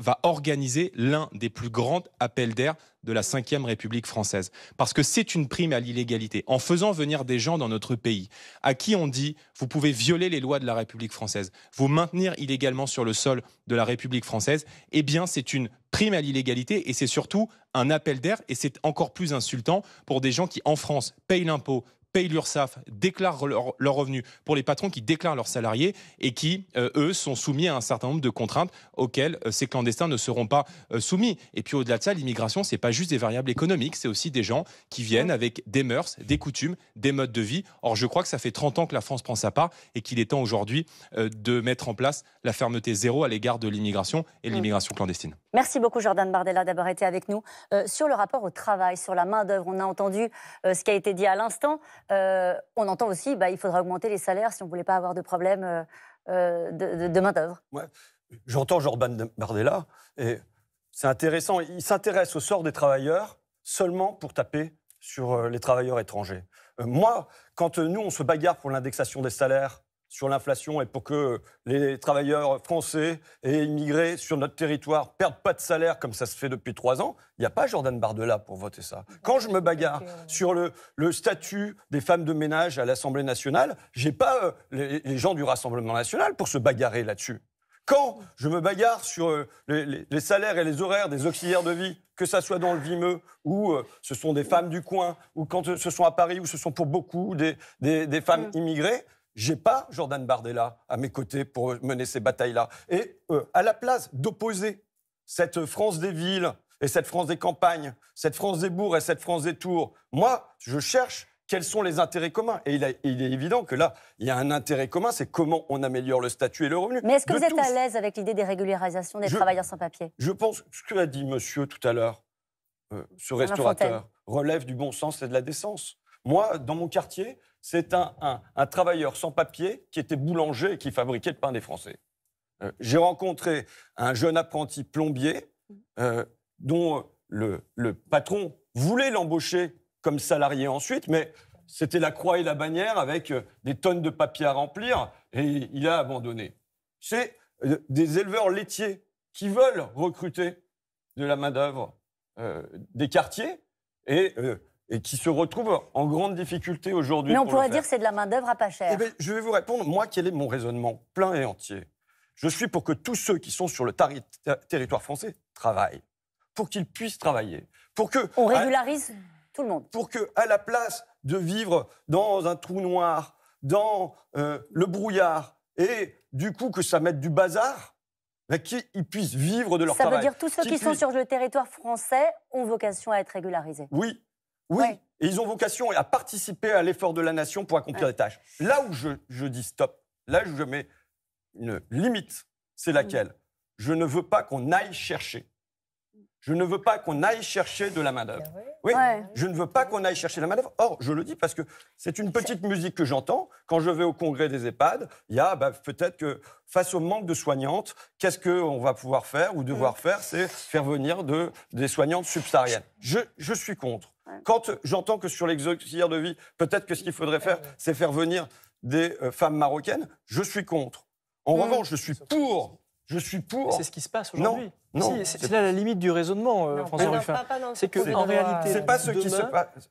va organiser l'un des plus grands appels d'air de la Ve République française. Parce que c'est une prime à l'illégalité. En faisant venir des gens dans notre pays, à qui on dit, vous pouvez violer les lois de la République française, vous maintenir illégalement sur le sol de la République française, eh bien c'est une prime à l'illégalité et c'est surtout un appel d'air et c'est encore plus insultant pour des gens qui, en France, payent l'impôt, payent l'URSSAF déclarent leurs leur revenus, pour les patrons qui déclarent leurs salariés et qui, euh, eux, sont soumis à un certain nombre de contraintes auxquelles euh, ces clandestins ne seront pas euh, soumis. Et puis au-delà de ça, l'immigration, n'est pas juste des variables économiques, c'est aussi des gens qui viennent avec des mœurs, des coutumes, des modes de vie. Or, je crois que ça fait 30 ans que la France prend sa part et qu'il est temps aujourd'hui de mettre en place la fermeté zéro à l'égard de l'immigration et de l'immigration clandestine. Merci beaucoup Jordan Bardella d'avoir été avec nous. Euh, sur le rapport au travail, sur la main-d'œuvre, on a entendu euh, ce qui a été dit à l'instant. Euh, on entend aussi bah, il faudra augmenter les salaires si on ne voulait pas avoir de problème de, main-d'œuvre. Ouais. J'entends Jordan Bardella et c'est intéressant. Il s'intéresse au sort des travailleurs seulement pour taper sur les travailleurs étrangers. moi, quand nous, on se bagarre pour l'indexation des salaires sur l'inflation et pour que les travailleurs français et immigrés sur notre territoire perdent pas de salaire comme ça se fait depuis trois ans, il n'y a pas Jordan Bardella pour voter ça. Ah, quand je me bagarre euh, sur le, statut des femmes de ménage à l'Assemblée nationale, j'ai pas euh, les, gens du Rassemblement national pour se bagarrer là-dessus. Quand je me bagarre sur euh, les, salaires et les horaires des auxiliaires de vie, que ce soit dans le Vimeux, ou ce sont des femmes du coin, ou quand ce sont à Paris, ou ce sont pour beaucoup des femmes mm. immigrées, j'ai pas Jordan Bardella à mes côtés pour mener ces batailles-là. Et euh, à la place d'opposer cette France des villes et cette France des campagnes, cette France des bourgs et cette France des tours, moi, je cherche quels sont les intérêts communs. Et il, est évident que là, il y a un intérêt commun, c'est comment on améliore le statut et le revenu. Mais est-ce que vous êtes à l'aise avec l'idée des régularisations des travailleurs sans papier Je pense que ce qu'a dit monsieur tout à l'heure, euh, ce restaurateur, relève du bon sens et de la décence. Moi, dans mon quartier, c'est un, travailleur sans papier qui était boulanger et qui fabriquait le pain des Français. Euh, j'ai rencontré un jeune apprenti plombier euh, dont euh, le, patron voulait l'embaucher comme salarié ensuite, mais c'était la croix et la bannière avec des tonnes de papier à remplir et il a abandonné. C'est des éleveurs laitiers qui veulent recruter de la main-d'œuvre des quartiers et et qui se retrouvent en grande difficulté aujourd'hui. Mais on pourrait dire que c'est de la main-d'œuvre à pas cher. Eh ben, je vais vous répondre, moi, quel est mon raisonnement plein et entier Je suis pour que tous ceux qui sont sur le territoire français travaillent, pour qu'ils puissent travailler, pour que. On régularise tout le monde. Pour que, à la place de vivre dans un trou noir, dans euh, le brouillard, et du coup que ça mette du bazar, ben, qu'ils puissent vivre de leur travail. Ça veut dire tous ceux qui, sont sur le territoire français ont vocation à être régularisés. Oui, oui. Et ils ont vocation à participer à l'effort de la nation pour accomplir ouais. les tâches. Là où je, dis stop, là où je mets une limite, c'est mm. laquelle Je ne veux pas qu'on aille chercher. Je ne veux pas qu'on aille chercher de la main-d'œuvre. Ah oui, je ne veux pas qu'on aille chercher de la main-d'œuvre. Or, je le dis parce que c'est une petite musique que j'entends. Quand je vais au congrès des EHPAD, il y a bah, peut-être que face au manque de soignantes, qu'est-ce qu'on va pouvoir faire ou devoir mm. faire C'est faire venir de, des soignantes subsahariennes. je suis contre. Quand j'entends que sur les de vie, peut-être que ce qu'il faudrait faire, c'est faire venir des euh, femmes marocaines, je suis contre. En mmh. revanche, je suis pour. Je suis pour. C'est ce qui se passe aujourd'hui. Non. c'est là la limite du raisonnement, euh, François Ruffin. C'est que, en réalité, c'est pas ce qui se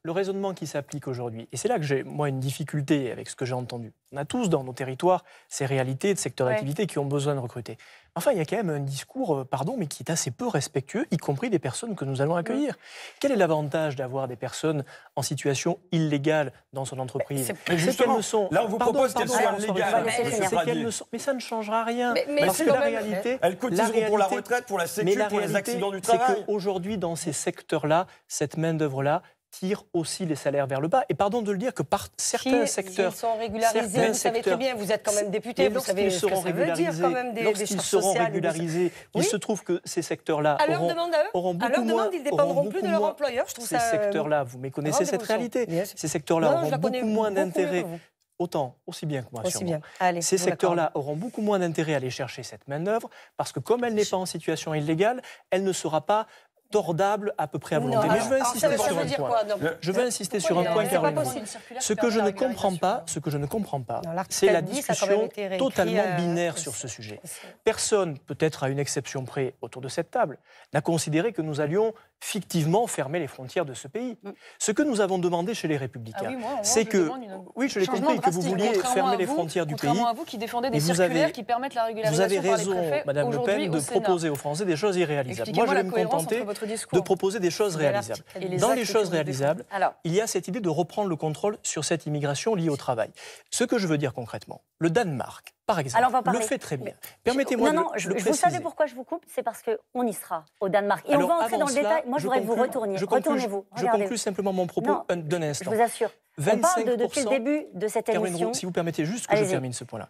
Le raisonnement qui s'applique aujourd'hui, et c'est là que j'ai, moi, une difficulté avec ce que j'ai entendu. On a tous dans nos territoires ces réalités de secteurs d'activité qui ont besoin de recruter. Enfin, il y a quand même un discours, euh, pardon, mais qui est assez peu respectueux, y compris des personnes que nous allons accueillir. Quel est l'avantage d'avoir des personnes en situation illégale dans son entreprise qu'elles sont... là, on vous propose qu'elles soient légales. Mais, ça ne changera rien. Mais, parce que la réalité, elles cotiseront pour la retraite, pour la mais la réalité, C'est qu'aujourd'hui, dans ces secteurs-là, cette main-d'œuvre-là tire aussi les salaires vers le bas. Et pardon de le dire que par certains secteurs... Ils sont régularisés, vous secteurs, savez très bien, vous êtes quand même député, vous savez ce que ça veut dire quand même des, des Ils seront régularisés, il se trouve que ces secteurs-là auront, auront, beaucoup à leur demande, moins... ils dépendront plus de leur employeur, je trouve ça... Ces euh, secteurs-là, vous méconnaissez cette réalité, ces secteurs-là auront beaucoup moins d'intérêt autant, aussi bien que moi, sûrement. Ces secteurs-là auront beaucoup moins d'intérêt à aller chercher cette main-d'œuvre parce que, comme elle n'est pas en situation illégale, elle ne sera pas tordable à peu près à volonté. mais je veux insister euh, sur un point. je veux insister sur un point, Ce que je ne comprends pas, ce que je ne comprends pas, c'est la discussion totalement euh, binaire sur ce sujet. Personne, peut-être à une exception près autour de cette table, n'a considéré que nous allions fictivement fermer les frontières de ce pays. Mm. Ce que nous avons demandé chez les Républicains, ah c'est que, oui, je l'ai compris, que vous vouliez fermer les frontières du pays. vous qui avez, qui raison, Madame Le Pen, de proposer aux Français des choses irréalisables. Moi, je vais me contenter de proposer des choses réalisables. Dans les choses réalisables, il y a cette idée de reprendre le contrôle sur cette immigration liée au travail. Ce que je veux dire concrètement, le Danemark par exemple, Alors on va parler. le fait très bien. Permettez-moi non, non, de je, le préciser. Vous savez pourquoi je vous coupe C'est parce qu'on y sera au Danemark. Et on va entrer dans le détail. Moi, je voudrais vous retourner. Je vous je conclue simplement mon propos d'un instant. Je vous assure. 25%, on parle depuis le début de cette émission. si vous permettez juste que je termine ce point-là.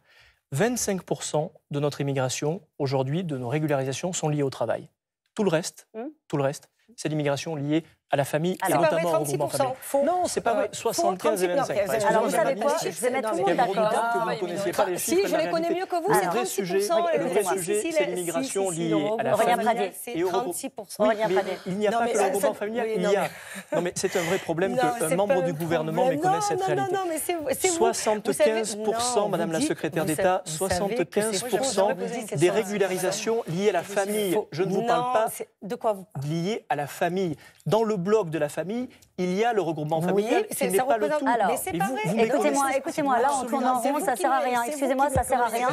25% de notre immigration aujourd'hui, de nos régularisations, sont liées au travail. Tout le reste, hmm tout le reste, c'est l'immigration liée à la famille, et notamment au mouvement familial. Non, c'est pas vrai. 75 ah et 25. Alors, vous savez quoi Je vais mettre tout le monde d'accord. vous ne ah, connaissiez pas les chiffres. Si, je les connais mieux que vous, c'est 36%. Le vrai sujet, c'est l'immigration liée à la famille et au Il n'y a pas que le regroupement familial, il y a... Non, mais c'est un vrai problème qu'un membre du gouvernement méconnaisse cette réalité. 75%, Madame la secrétaire d'État, 75% des régularisations liées à la famille. Je ne vous parle pas... De quoi vous Liées à la famille. Dans le bloc de la famille, il y a le regroupement familial. c'est, pas le tout. Alors, écoutez-moi, écoutez-moi, là on tourne en rond, ça sert à rien. Excusez-moi, ça sert à rien.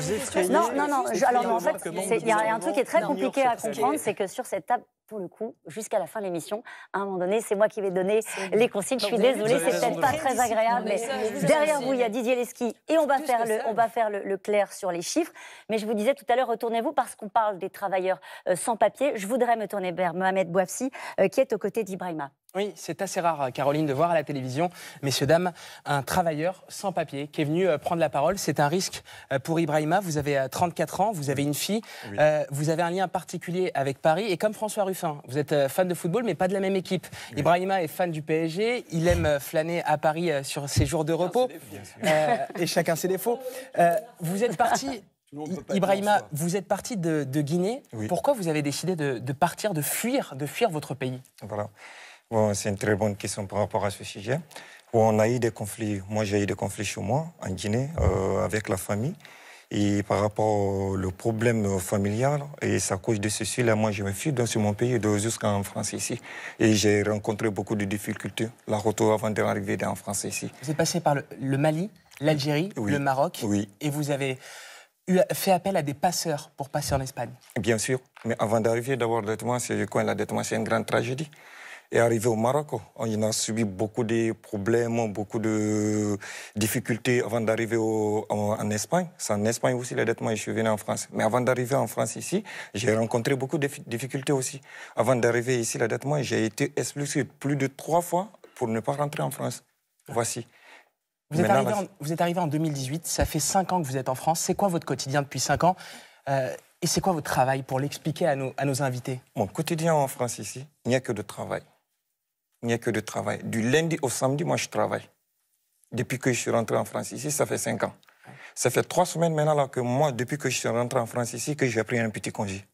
Non, non, non. alors en fait, il y a un truc qui est très compliqué à comprendre, c'est que sur cette table pour le coup, jusqu'à la fin de l'émission. À un moment donné, c'est moi qui vais donner les consignes. Je suis désolée, c'est peut-être pas très agréable, mais derrière vous, il y a Didier Leski et on va faire le, on va faire le, clair sur les chiffres. Mais je vous disais tout à l'heure, retournez-vous parce qu'on parle des travailleurs euh, sans papier. Je voudrais me tourner vers Mohamed Bouafsi, qui est aux côtés d'Ibrahim oui, c'est assez rare, Caroline, de voir à la télévision, messieurs, dames, un travailleur sans papier qui est venu euh, prendre la parole. C'est un risque euh, pour Ibrahima. Vous avez 34 euh, ans, vous avez une fille, vous avez un lien particulier avec Paris. Et comme François Ruffin, vous êtes fan de football, mais pas de la même équipe. Ibrahima est fan du PSG, il aime flâner à Paris sur ses jours de repos. et chacun ses défauts. vous êtes parti Ibrahima, vous êtes parti de, Guinée. Pourquoi vous avez décidé de, partir, de fuir, de fuir votre pays Voilà c'est une très bonne question par rapport à ce sujet. Où on a eu des conflits. Moi, j'ai eu des conflits chez moi, en Guinée, euh, avec la famille. Et par rapport au problème euh, familial, et ça à cause de ceci-là, moi, je me suis dans mon pays, jusqu'en France ici. Et j'ai rencontré beaucoup de difficultés, la retour avant d'arriver en France ici. Vous êtes passé par le, Mali, l'Algérie, le Maroc, oui. et vous avez fait appel à des passeurs pour passer en Espagne. Bien sûr, mais avant d'arriver, d'abord, l'endettement, moi, c'est une grande tragédie. Et arrivé au Maroc. On a subi beaucoup de problèmes, beaucoup de difficultés avant d'arriver en Espagne. C'est en Espagne aussi date, moi, je suis venu en France. Mais avant d'arriver en France ici, j'ai rencontré beaucoup de difficultés aussi. Avant d'arriver ici la dette moi, j'ai été expulsé plus de trois fois pour ne pas rentrer en France. Voici. Vous êtes, arrivé en, vous êtes arrivé en 2018, ça fait cinq ans que vous êtes en France. C'est quoi votre quotidien depuis cinq ans euh, et c'est quoi votre travail pour l'expliquer à nos, à nos invités Mon quotidien en France ici, il n'y a que de travail il n'y a que du travail. Du lundi au samedi, moi, je travaille. Depuis que je suis rentré en France ici, ça fait cinq ans. Ça fait trois semaines maintenant que moi, depuis que je suis rentré en France ici, que j'ai pris un petit congé.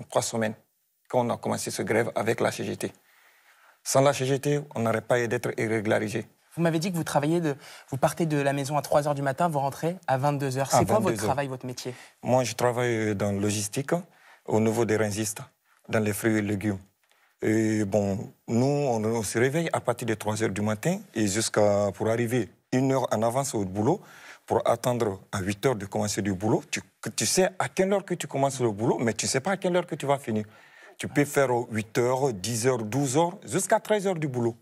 En trois semaines, quand on a commencé ce grève avec la CGT. Sans la CGT, on n'aurait pas d'être irrégularisé. Vous m'avez dit que vous travaillez de, vous partez de la maison à 3 h du matin, vous rentrez à 22 h. C'est quoi votre travail, votre métier Moi, je travaille dans la logistique, au niveau des résistes, dans les fruits et légumes. Et bon, nous, on, se réveille à partir de 3 heures du matin et jusqu'à pour arriver une heure en avance au boulot pour attendre à 8 h de commencer du boulot. Tu, sais à quelle heure que tu commences le boulot, mais tu ne sais pas à quelle heure que tu vas finir. Tu peux faire 8 h 10 h 12 heures, jusqu'à 13 h du boulot.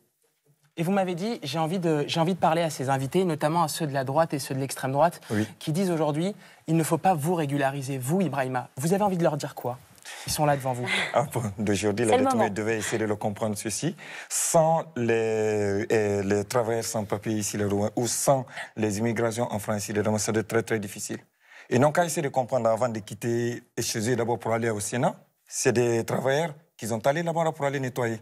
Et vous m'avez dit, j'ai envie, de, j'ai envie de parler à ces invités, notamment à ceux de la droite et ceux de l'extrême droite, qui disent aujourd'hui, il ne faut pas vous régulariser, vous, Ibrahima. Vous avez envie de leur dire quoi ils sont là devant vous. Ah, bon, D'aujourd'hui, la devait essayer de le comprendre ceci. Sans les, euh, les travailleurs sans papier ici, le Rouen, ou sans les immigrations en France ici, le ça très, très difficile. Et donc, quand essayer de comprendre avant de quitter chez eux d'abord pour aller au Sénat, c'est des travailleurs qui sont allés là-bas pour aller nettoyer.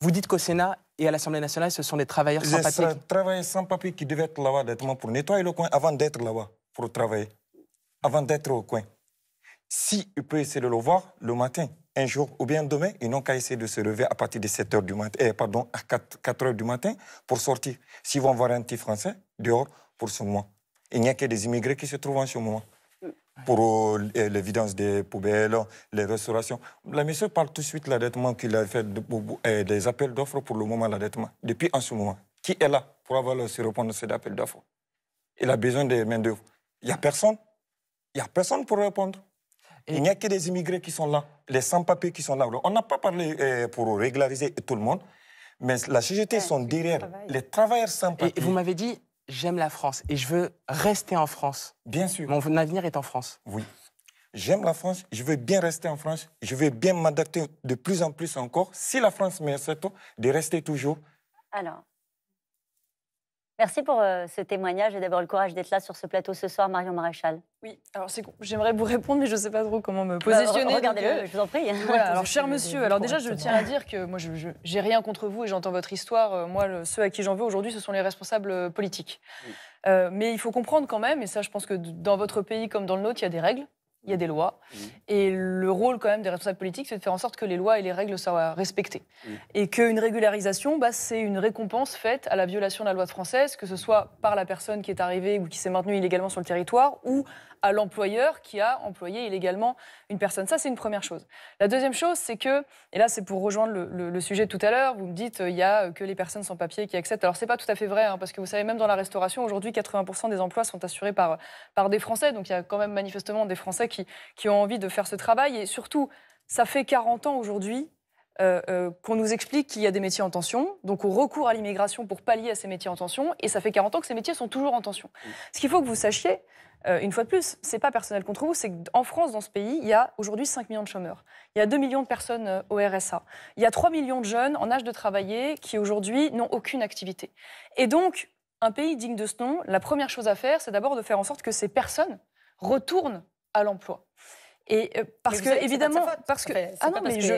Vous dites qu'au Sénat et à l'Assemblée nationale, ce sont des travailleurs sans papier Des travailleurs sans papiers qui devaient être là-bas pour nettoyer le coin avant d'être là-bas pour travailler, avant d'être au coin. Si il peut essayer de le voir le matin, un jour ou bien demain, ils n'ont qu'à essayer de se lever à partir de 7 heures du matin, Et eh, pardon, à 4, 4 heures du matin pour sortir. S'ils vont voir un petit Français dehors pour ce moment. Il n'y a que des immigrés qui se trouvent en ce moment pour euh, l'évidence des poubelles, les restaurations. La monsieur parle tout de suite l'endettement qu'il a fait, eh, des appels d'offres pour le moment, l'endettement. Depuis en ce moment, qui est là pour avoir se répondre à ces appels d'offres Il a besoin des main-d'œuvre. Il n'y a personne. Il n'y a personne pour répondre. Il n'y a que des immigrés qui sont là, les sans-papiers qui sont là. On n'a pas parlé euh, pour régulariser tout le monde, mais la CGT sont derrière les travailleurs sans-papiers. Et vous m'avez dit, j'aime la France et je veux rester en France. Bien sûr. Mon avenir est en France. Oui. J'aime la France, je veux bien rester en France, je veux bien m'adapter de plus en plus encore, si la France me permet de rester toujours. Alors, Merci pour euh, ce témoignage et d'avoir le courage d'être là sur ce plateau ce soir, Marion Maréchal. Oui, alors c'est j'aimerais vous répondre, mais je ne sais pas trop comment me bah, positionner. Regardez-le, euh, je vous en prie. Voilà, alors cher monsieur, alors déjà je tiens à dire que moi je n'ai rien contre vous et j'entends votre histoire. Euh, moi, ceux à qui j'en veux aujourd'hui, ce sont les responsables politiques. mais il faut comprendre quand même, et ça je pense que dans votre pays comme dans le nôtre, il y a des règles il y a des lois. Mm. Et le rôle quand même des responsables politiques, c'est de faire en sorte que les lois et les règles soient respectées. Mm. Et qu'une régularisation, bah, c'est une récompense faite à la violation de la loi française, que ce soit par la personne qui est arrivée ou qui s'est maintenue illégalement sur le territoire, ou à l'employeur qui a employé illégalement une personne. Ça, c'est une première chose. La deuxième chose, c'est que, et là, c'est pour rejoindre le, le, sujet tout à l'heure, vous me dites, euh, il n'y a euh, que les personnes sans papier qui acceptent. Alors, c'est pas tout à fait vrai, hein, parce que vous savez, même dans la restauration, aujourd'hui, 80% des emplois sont assurés par, par des Français. Donc, il y a quand même manifestement des Français qui, qui ont envie de faire ce travail. Et surtout, ça fait 40 ans aujourd'hui euh, euh, qu'on nous explique qu'il y a des métiers en tension, donc on recourt à l'immigration pour pallier à ces métiers en tension, et ça fait 40 ans que ces métiers sont toujours en tension. Ce qu'il faut que vous sachiez, euh, une fois de plus, c'est pas personnel contre vous, c'est qu'en France, dans ce pays, il y a aujourd'hui 5 millions de chômeurs, il y a 2 millions de personnes au RSA, il y a 3 millions de jeunes en âge de travailler qui aujourd'hui n'ont aucune activité. Et donc, un pays digne de ce nom, la première chose à faire, c'est d'abord de faire en sorte que ces personnes retournent à l'emploi. Et euh, parce que évidemment, ah parce que ah non, mais je,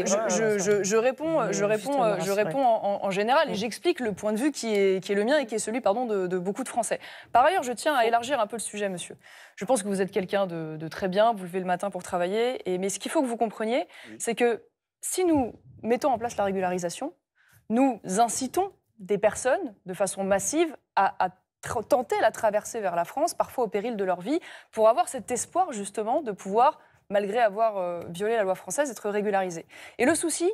réponds, euh, je réponds, euh, je réponds en, général et mm. j'explique le point de vue qui est, le mien et qui est celui, pardon, de, beaucoup de Français. Par ailleurs, je tiens à élargir un peu le sujet, monsieur. Je pense que vous êtes quelqu'un de, très bien, vous levez le matin pour travailler, et mais ce qu'il faut que vous compreniez, c'est que si nous mettons en place la régularisation, nous incitons des personnes de façon massive à, à tenter la traversée vers la France, parfois au péril de leur vie, pour avoir cet espoir justement de pouvoir malgré avoir euh, violé la loi française, être régularisé. Et le souci,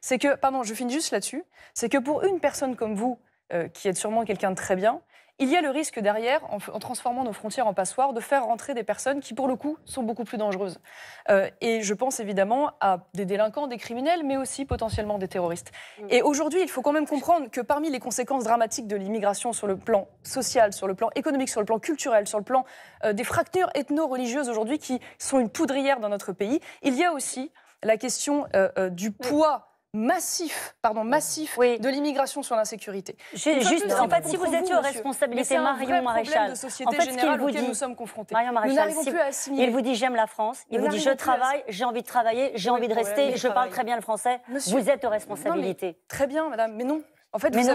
c'est que, pardon, je finis juste là-dessus, c'est que pour une personne comme vous, euh, qui êtes sûrement quelqu'un de très bien, il y a le risque derrière, en, transformant nos frontières en passoires, de faire rentrer des personnes qui, pour le coup, sont beaucoup plus dangereuses. Euh, et je pense évidemment à des délinquants, des criminels, mais aussi potentiellement des terroristes. Mm. Et aujourd'hui, il faut quand même comprendre que parmi les conséquences dramatiques de l'immigration sur le plan social, sur le plan économique, sur le plan culturel, sur le plan euh, des fractures ethno-religieuses aujourd'hui qui sont une poudrière dans notre pays, il y a aussi la question euh, du mm. poids massif, pardon, massif de l'immigration sur l'insécurité. Juste, en fait, si vous étiez aux responsabilités Marion Maréchal, de société en fait, nous sommes confrontés. Marion Maréchal, plus à assimiler. Il vous dit j'aime la France, il vous dit je travaille, j'ai envie de travailler, j'ai envie de rester, je parle très bien le français. vous êtes aux responsabilités. très bien, madame, mais non. En fait, vous,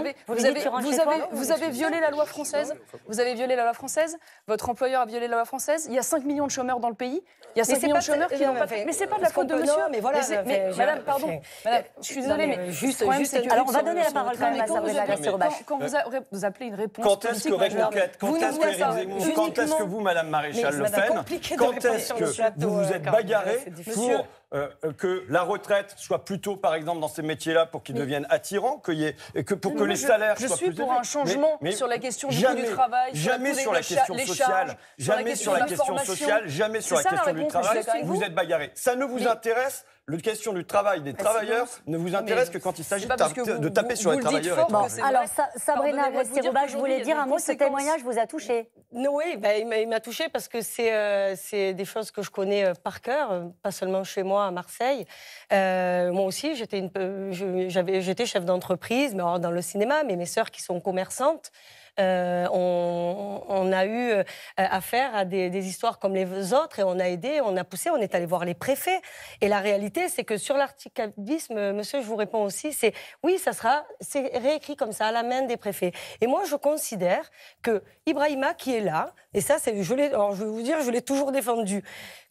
avez, violé la loi française. Vous avez violé la loi française. Votre employeur a violé la loi française. Il y a 5 millions de chômeurs dans le pays. Il y a 5 millions de chômeurs qui euh, n'ont pas. Fait, mais c'est pas de la faute de monsieur. Mais voilà. madame, pardon. je suis désolée, mais juste. Alors, on va donner la parole quand même à Sabrina Quand vous appelez une réponse. Quand est-ce que Quand est-ce que vous, madame Maréchal Le Pen Quand est-ce que vous vous êtes euh, bagarré pour euh, euh, que la retraite soit plutôt, par exemple, dans ces métiers-là pour qu'ils deviennent attirants, que, et que, pour que les salaires soient plus Je suis pour un changement sur la question du, du travail, jamais sur la question sociale, jamais sur la question sociale, jamais sur la question du travail. Vous êtes bagarré. Ça ne vous intéresse la question du travail des bah, travailleurs ne vous intéresse que quand il s'agit de, taper sur un les alors, Sabrina je voulais dire un mot. Ce témoignage vous a touché Oui, bah, il m'a touché parce que c'est euh, des choses que je connais euh, par cœur, euh, pas seulement chez moi à Marseille. moi aussi, j'étais chef d'entreprise, mais oh, dans le cinéma, mais mes sœurs qui sont commerçantes. Euh, on, a eu euh, affaire à des, histoires comme les autres et on a aidé, on a poussé, on est allé voir les préfets. Et la réalité, c'est que sur l'articulisme monsieur, je vous réponds aussi, c'est oui, ça sera réécrit comme ça à la main des préfets. Et moi, je considère que Ibrahima, qui est là, et ça, c'est, je, je vais vous dire, je l'ai toujours défendu,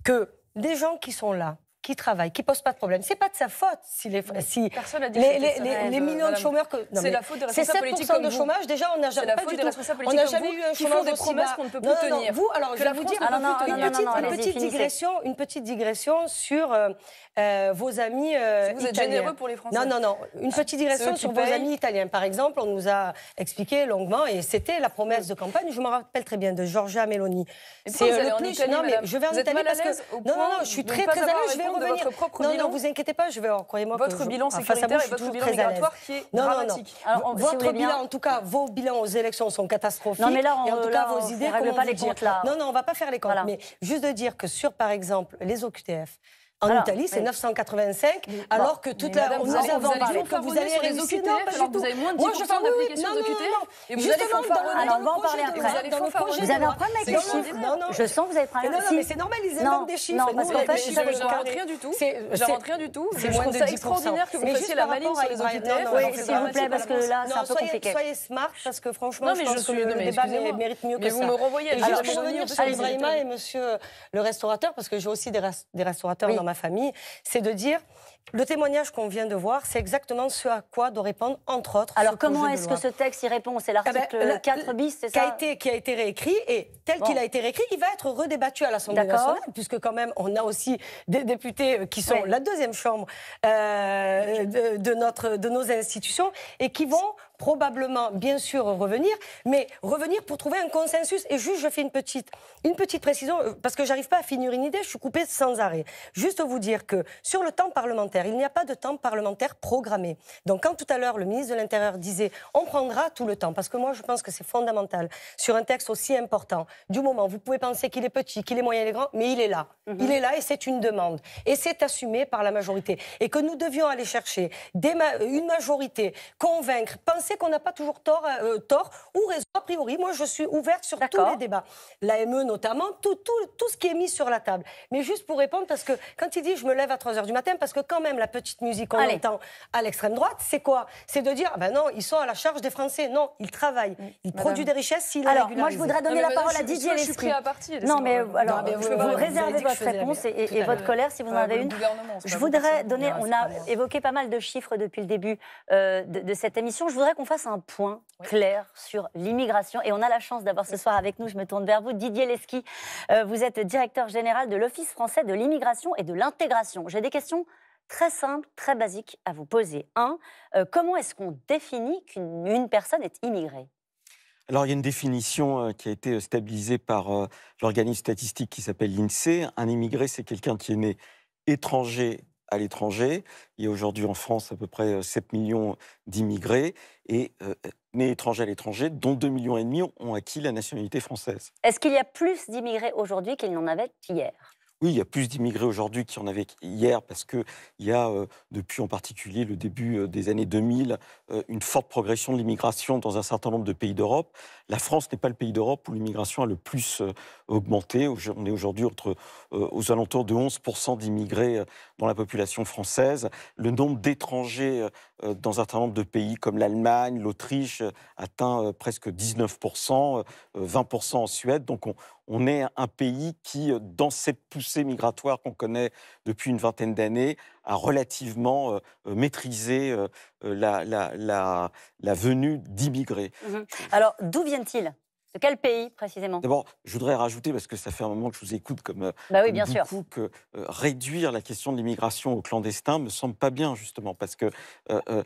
que des gens qui sont là, qui travaille, qui pose pas de problème. C'est pas de sa faute si les, si les, millions de chômeurs que c'est la faute des responsables politiques comme de chômage. Déjà, on n'a jamais pas du tout. On n'a jamais eu un chômage des promesses qu'on ne peut plus tenir. vous, alors je vais vous dire une petite digression, une petite digression sur euh, euh, vos amis euh, vous êtes généreux pour les Français. Non, non, non. Une ah, petite digression sur vos amis italiens. Par exemple, on nous a expliqué longuement et c'était la promesse de campagne. Je me rappelle très bien de Giorgia Meloni. C'est le plus. Non, mais je vais en Italie parce que non, non, non, je suis très très à votre propre non, bilan. Non, vous inquiétez pas, je vais, croyez-moi. Votre bilan sécuritaire et votre bilan migratoire qui est dramatique. Votre bilan, hein. en tout cas, vos bilans aux élections sont catastrophiques. Non, mais là, on ne règle pas les comptes là. Non, non, on ne va pas faire les comptes. Mais juste de dire que sur, par exemple, les OQTF, en alors, Italie, c'est 985, alors que toute la, on nous a dit que vous allez réussir. Non, pas du tout. Vous avez moins de 10% d'applications d'OQTF. Et vous allez Alors, on va en parler après. Vous allez en prendre avec les chiffres. Je sens que vous avez pris Non, mais c'est normal, ils inventent des chiffres. Non, parce qu'en fait, je rien du tout. rentre rien du tout. C'est moins de 10%. extraordinaire que vous fassiez la maline sur les OQTF. Oui, s'il vous plaît, parce que là, c'est un peu compliqué. Soyez smart, parce que franchement, je pense que le débat mérite mieux que ça. Mais vous me renvoyez à Juste pour revenir sur Ibrahima et monsieur le restaurateur, parce que j'ai aussi des restaurateurs dans ma famille, c'est de dire le témoignage qu'on vient de voir, c'est exactement ce à quoi doit répondre, entre autres. Alors, comment est-ce que ce texte y répond C'est ah ben, l'article 4 bis, c'est ça qui a, été, qui a été réécrit, et tel qu'il a été réécrit, il va être redébattu à l'Assemblée nationale, puisque, quand même, on a aussi des députés euh, qui sont la deuxième chambre euh, de, notre, de nos institutions et qui vont probablement, bien sûr, revenir, mais revenir pour trouver un consensus. Et juste, je fais une petite, une petite précision, euh, parce que j'arrive pas à finir une idée, je suis coupée sans arrêt. Juste vous dire que sur le temps parlementaire, il n'y a pas de temps parlementaire programmé. Donc quand tout à l'heure, le ministre de l'Intérieur disait, on prendra tout le temps, parce que moi, je pense que c'est fondamental, sur un texte aussi important, du moment, vous pouvez penser qu'il est petit, qu'il est moyen, et grand, mais il est là. Mhm. Il est là et c'est une demande. Et c'est assumé par la majorité. Et que nous devions aller chercher euh, une majorité, convaincre, penser c'est qu'on n'a pas toujours tort, euh, euh, tort ou raison. A priori, moi, je suis ouverte sur tous les débats. L'AME notamment, tout, tout, tout ce qui est mis sur la table. Mais juste pour répondre, parce que quand il dit je me lève à 3 h du matin, parce que quand même, la petite musique qu'on entend à l'extrême droite, c'est quoi C'est de dire, ah ben non, ils sont à la charge des Français. Non, ils travaillent. Mm, ils produisent des richesses s'ils Alors, moi, je voudrais donner la parole à Didier L'Esprit Non, mais alors, vous, vous, réservez votre réponse et, et votre colère si vous en avez une. Je voudrais donner, on a évoqué pas mal de chiffres depuis le début euh, de cette émission. Je voudrais qu'on fasse un point clair sur l'immigration. Et on a la chance d'avoir ce soir avec nous, je me tourne vers vous, Didier Lesky. Euh, vous êtes directeur général de l'Office français de l'immigration et de l'intégration. J'ai des questions très simples, très basiques à vous poser. Un, euh, comment est-ce qu'on définit qu'une personne est immigrée alors, il y a une définition euh, qui a été stabilisée par l'organisme statistique qui s'appelle l'INSEE. Un immigré, c'est quelqu'un qui est né étranger à l'étranger. Il y a aujourd'hui en France à peu près 7 millions d'immigrés, et nés étrangers à l'étranger, dont 2,5 millions et demi ont acquis la nationalité française. Est-ce qu'il y a plus d'immigrés aujourd'hui qu'il n'en avait hier oui, il y a plus d'immigrés aujourd'hui qu'il y en avait hier parce qu'il y a, euh, depuis en particulier le début euh, des années 2000, euh, une forte progression de l'immigration dans un certain nombre de pays d'Europe. La France n'est pas le pays d'Europe où l'immigration a le plus augmenté. On est aujourd'hui entre, aux alentours de 11% d'immigrés dans la population française. Le nombre d'étrangers dans un certain nombre de pays comme l'Allemagne, l'Autriche atteint presque 19%, 20% en Suède. Donc on, on est un pays qui, euh, dans cette poussée migratoire qu'on connaît depuis une vingtaine d'années, a relativement euh, euh, maîtrisé la, venue d'immigrés. Mmh Alors, d'où viennent-ils de quel pays précisément D'abord, je voudrais rajouter, parce que ça fait un moment que je vous écoute comme, euh, beaucoup, bah que euh, réduire la question de l'immigration au clandestins me semble pas bien, justement, parce que euh,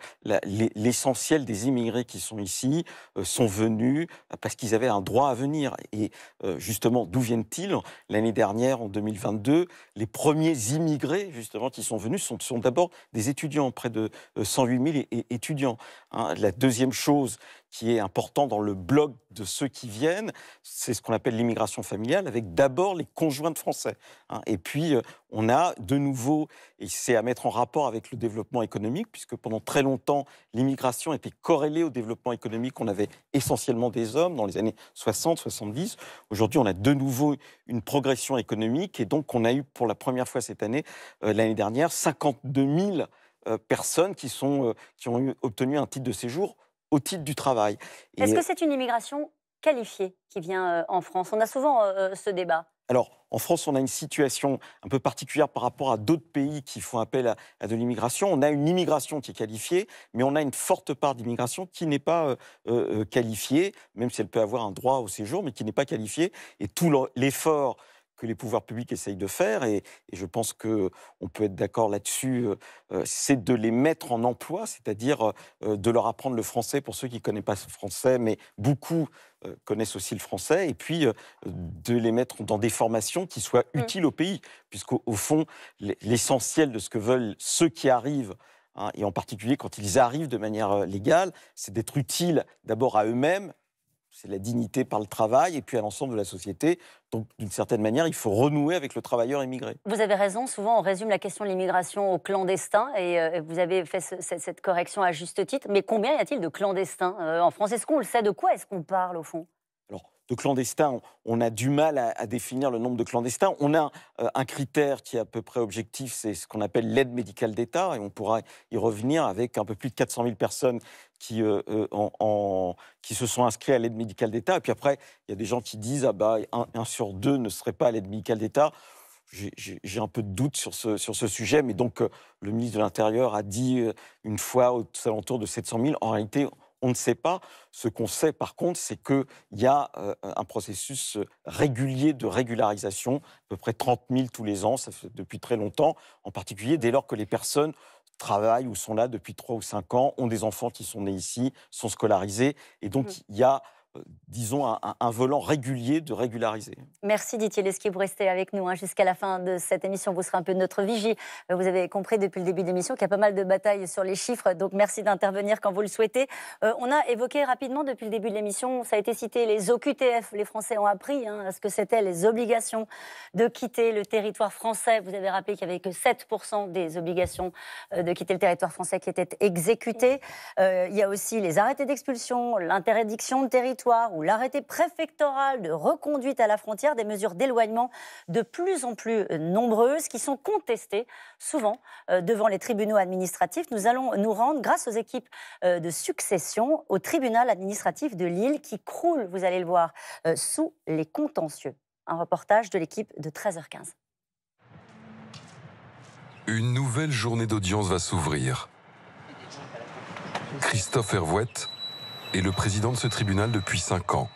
l'essentiel des immigrés qui sont ici sont venus parce qu'ils avaient un droit à venir. Et justement, d'où viennent-ils L'année dernière, en 2022, les premiers immigrés, justement, qui sont venus sont d'abord des étudiants, près de 108 000 étudiants. Hein, la deuxième chose qui est importante dans le blog de ceux qui viennent, c'est ce qu'on appelle l'immigration familiale, avec d'abord les conjoints de Français. Hein. Et puis, euh, on a de nouveau, et c'est à mettre en rapport avec le développement économique, puisque pendant très longtemps, l'immigration était corrélée au développement économique. On avait essentiellement des hommes dans les années 60, 70. Aujourd'hui, on a de nouveau une progression économique, et donc on a eu pour la première fois cette année, euh, l'année dernière, 52 000 euh, personnes qui, sont, euh, qui ont obtenu un titre de séjour au titre du travail. Est-ce que c'est une immigration qualifiée qui vient euh, en France On a souvent ce débat. Alors, en France, on a une situation un peu particulière par rapport à d'autres pays qui font appel à, de l'immigration. On a une immigration qui est qualifiée, mais on a une forte part d'immigration qui n'est pas qualifiée, même si elle peut avoir un droit au séjour, mais qui n'est pas qualifiée. Et tout l'effort que les pouvoirs publics essayent de faire, et, je pense qu'on euh, peut être d'accord là-dessus, euh, euh, c'est de les mettre en emploi, c'est-à-dire de leur apprendre le français pour ceux qui ne connaissent pas le français, mais beaucoup connaissent aussi le français, et puis de les mettre dans des formations qui soient mmh. utiles au pays, puisqu'au au fond, l'essentiel de ce que veulent ceux qui arrivent hein, et en particulier quand ils arrivent de manière légale, c'est d'être utiles d'abord à eux-mêmes c'est la dignité par le travail et puis à l'ensemble de la société. Donc, d'une certaine manière, il faut renouer avec le travailleur immigré. Vous avez raison, souvent on résume la question de l'immigration au clandestin et euh, vous avez fait cette, correction à juste titre. Mais combien y a-t-il de clandestins euh, en France Est-ce qu'on le sait De quoi est-ce qu'on parle au fond de clandestins, on a du mal à, définir le nombre de clandestins. On a euh, un critère qui est à peu près objectif, c'est ce qu'on appelle l'aide médicale d'État, et on pourra y revenir avec un peu plus de 400 000 personnes euh, euh, qui, se sont inscrites à l'aide médicale d'État. Et puis après, il y a des gens qui disent, ah bah, un, sur deux ne serait pas à l'aide médicale d'État j'ai un peu de doute sur ce, sujet, mais donc le ministre de l'Intérieur a dit une fois aux alentours de 700 000. En réalité, on ne sait pas. Ce qu'on sait par contre, c'est qu'il y a euh, un processus euh, régulier de régularisation, à peu près 30 000 tous les ans, ça fait depuis très longtemps, en particulier dès lors que les personnes travaillent ou sont là depuis 3 ou 5 ans, ont des enfants qui sont nés ici, sont scolarisés. Et donc, mmh. il y a disons, un, un, volant régulier de régulariser. Merci Didier Lesquier, pour rester avec nous hein. jusqu'à la fin de cette émission. Vous serez un peu notre vigie. Euh, vous avez compris depuis le début de l'émission qu'il y a pas mal de batailles sur les chiffres, donc merci d'intervenir quand vous le souhaitez. Euh, on a évoqué rapidement depuis le début de l'émission, ça a été cité, les OQTF. Les Français ont appris hein, à ce que c'était les obligations de quitter le territoire français. Vous avez rappelé qu'il n'y avait que 7% des obligations euh, de quitter le territoire français qui étaient exécutées. il y a aussi les arrêtés d'expulsion, l'interdiction de territoire ou l'arrêté préfectoral de reconduite à la frontière, des mesures d'éloignement de plus en plus nombreuses qui sont contestées souvent euh, devant les tribunaux administratifs. Nous allons nous rendre, grâce aux équipes euh, de succession, au tribunal administratif de Lille qui croule, vous allez le voir, euh, sous les contentieux. Un reportage de l'équipe de 13h15. Une nouvelle journée d'audience va s'ouvrir. Christophe Herouette, et le président de ce tribunal depuis 5 ans.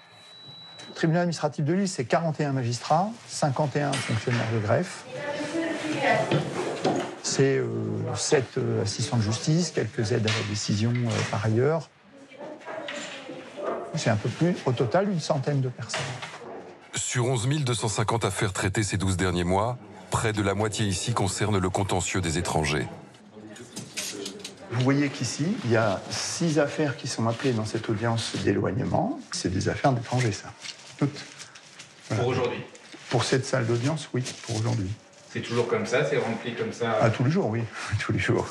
Le tribunal administratif de Lille, c'est 41 magistrats, 51 fonctionnaires de greffe. C'est 7 euh, euh, assistants de justice, quelques aides à la décision euh, par ailleurs. C'est un peu plus, au total, une centaine de personnes. Sur 11 250 affaires traitées ces 12 derniers mois, près de la moitié ici concerne le contentieux des étrangers. Vous voyez qu'ici, il y a six affaires qui sont appelées dans cette audience d'éloignement. C'est des affaires d'étrangers, ça. Toutes. Pour aujourd'hui Pour cette salle d'audience, oui, pour aujourd'hui. C'est toujours comme ça C'est rempli comme ça ah, tous les jours, oui. Tous les jours.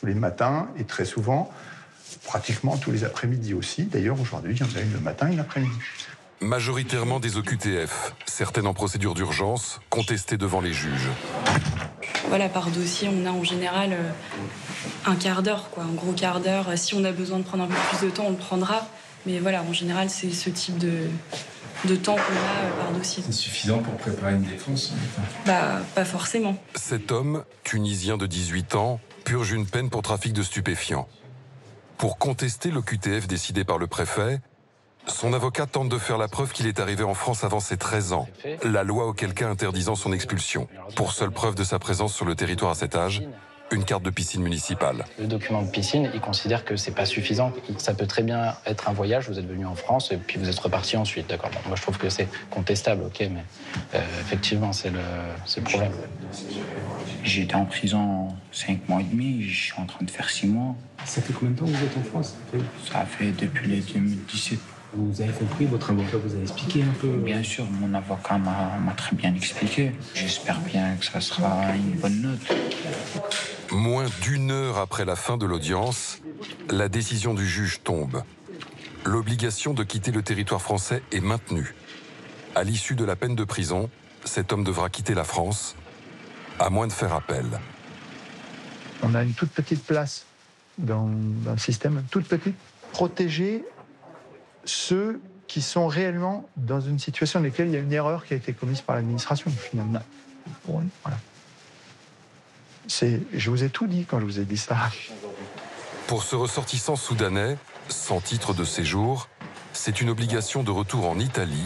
Tous les matins et très souvent, pratiquement tous les après-midi aussi. D'ailleurs, aujourd'hui, il y en a une le matin et l'après-midi. Majoritairement des OQTF, certaines en procédure d'urgence, contestées devant les juges. Voilà, par dossier, on a en général euh, un quart d'heure, quoi, un gros quart d'heure. Euh, si on a besoin de prendre un peu plus de temps, on le prendra. Mais voilà, en général, c'est ce type de, temps qu'on a euh, par dossier. C'est suffisant pour préparer une défense hein, Bah, pas forcément. Cet homme, tunisien de 18 ans, purge une peine pour trafic de stupéfiants. Pour contester l'OQTF décidé par le préfet, son avocat tente de faire la preuve qu'il est arrivé en France avant ses 13 ans, la loi auquel cas interdisant son expulsion. Pour seule preuve de sa présence sur le territoire à cet âge, une carte de piscine municipale. Le document de piscine, il considère que c'est pas suffisant. Ça peut très bien être un voyage, vous êtes venu en France et puis vous êtes reparti ensuite, d'accord Moi, je trouve que c'est contestable, ok, mais euh, effectivement, c'est le, le, problème. J'étais en prison 5 mois et demi, je suis en train de faire 6 mois. Ça fait combien de temps que vous êtes en France Ça fait depuis les 2017. Vous avez compris, votre avocat vous a expliqué un peu Bien sûr, mon avocat m'a très bien expliqué. J'espère bien que ça sera une bonne note. Moins d'une heure après la fin de l'audience, la décision du juge tombe. L'obligation de quitter le territoire français est maintenue. À l'issue de la peine de prison, cet homme devra quitter la France, à moins de faire appel. On a une toute petite place dans un système, toute petite, protégée ceux qui sont réellement dans une situation dans laquelle il y a une erreur qui a été commise par l'administration, finalement. Je vous ai tout dit quand je vous ai dit ça. Pour ce ressortissant soudanais, sans titre de séjour, c'est une obligation de retour en Italie,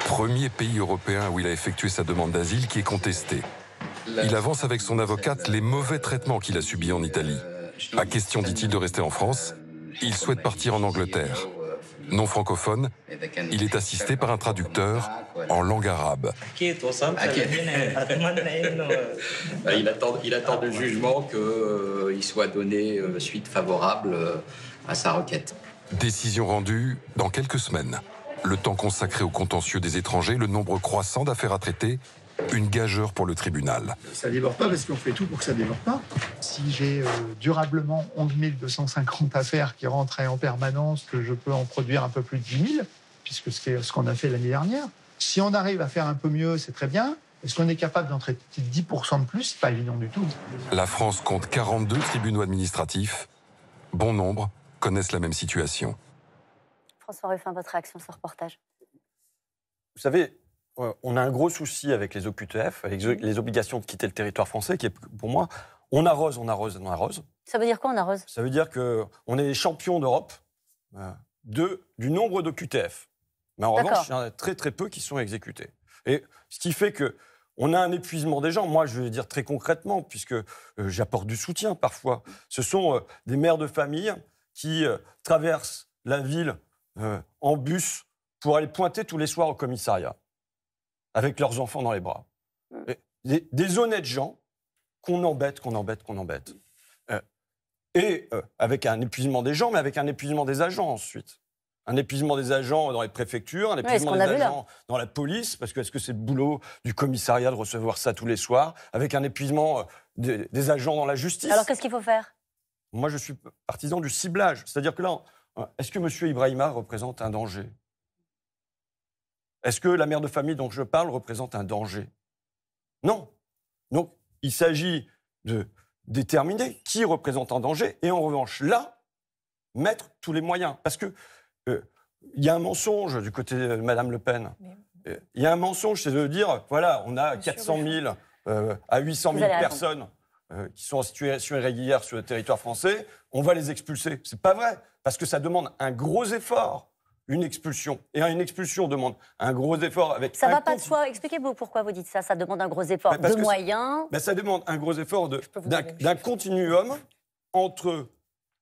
premier pays européen où il a effectué sa demande d'asile, qui est contestée. Il avance avec son avocate les mauvais traitements qu'il a subis en Italie. À question, dit-il, de rester en France, il souhaite partir en Angleterre. Non francophone, il est assisté par un traducteur en langue arabe. il, attend, le jugement qu'il euh, soit donné euh, suite favorable euh, à sa requête. Décision rendue dans quelques semaines. Le temps consacré au contentieux des étrangers, le nombre croissant d'affaires à traiter une gageure pour le tribunal. Ça déborde pas parce qu'on fait tout pour que ça déborde pas. Si j'ai euh, durablement 11 250 affaires qui rentraient en permanence, que je peux en produire un peu plus de 10 000, puisque c'est ce qu'on a fait l'année dernière. Si on arrive à faire un peu mieux, c'est très bien. Est-ce qu'on est capable d'entrer 10% de plus Pas évident du tout. La France compte 42 tribunaux administratifs. Bon nombre connaissent la même situation. François Ruffin, votre réaction sur ce reportage Vous savez, euh, on a un gros souci avec les OQTF, avec les obligations de quitter le territoire français, qui est pour moi, on arrose, on arrose, on arrose. Ça veut dire quoi, on arrose Ça veut dire qu'on est champions d'Europe euh, de, du nombre d'OQTF. Mais en revanche, il y en a très très peu qui sont exécutés. Et ce qui fait que on a un épuisement des gens. Moi, je vais dire très concrètement, puisque euh, j'apporte du soutien parfois. Ce sont des mères de famille qui traversent la ville en bus pour aller pointer tous les soirs au commissariat avec leurs enfants dans les bras. Mm. Des, honnêtes gens qu'on embête, qu'on embête, qu'on embête. Euh, et euh, avec un épuisement des gens, mais avec un épuisement des agents ensuite. Un épuisement des agents dans les préfectures, un épuisement des agents dans la police, parce que est-ce que c'est le boulot du commissariat de recevoir ça tous les soirs, avec un épuisement euh, des, des, agents dans la justice Alors qu'est-ce qu'il faut faire Moi, je suis partisan du ciblage. C'est-à-dire que là, est-ce que M. Ibrahima représente un danger est-ce que la mère de famille dont je parle représente un danger Non. Donc, il s'agit de déterminer qui représente un danger et en revanche, là, mettre tous les moyens. Parce que euh, il y a un mensonge du côté de Mme Le Pen. Euh, il y a un mensonge, c'est de dire, voilà, on a 400 000 euh, à 800 000 personnes qui sont en situation irrégulière sur le territoire français, on va les expulser. C'est pas vrai, parce que ça demande un gros effort une expulsion. Et une expulsion demande un gros effort avec. Ça va pas de soi. Expliquez-vous pourquoi vous dites ça. Ça demande un gros effort bah, de moyens. Ça, bah, ça demande un gros effort d'un continuum entre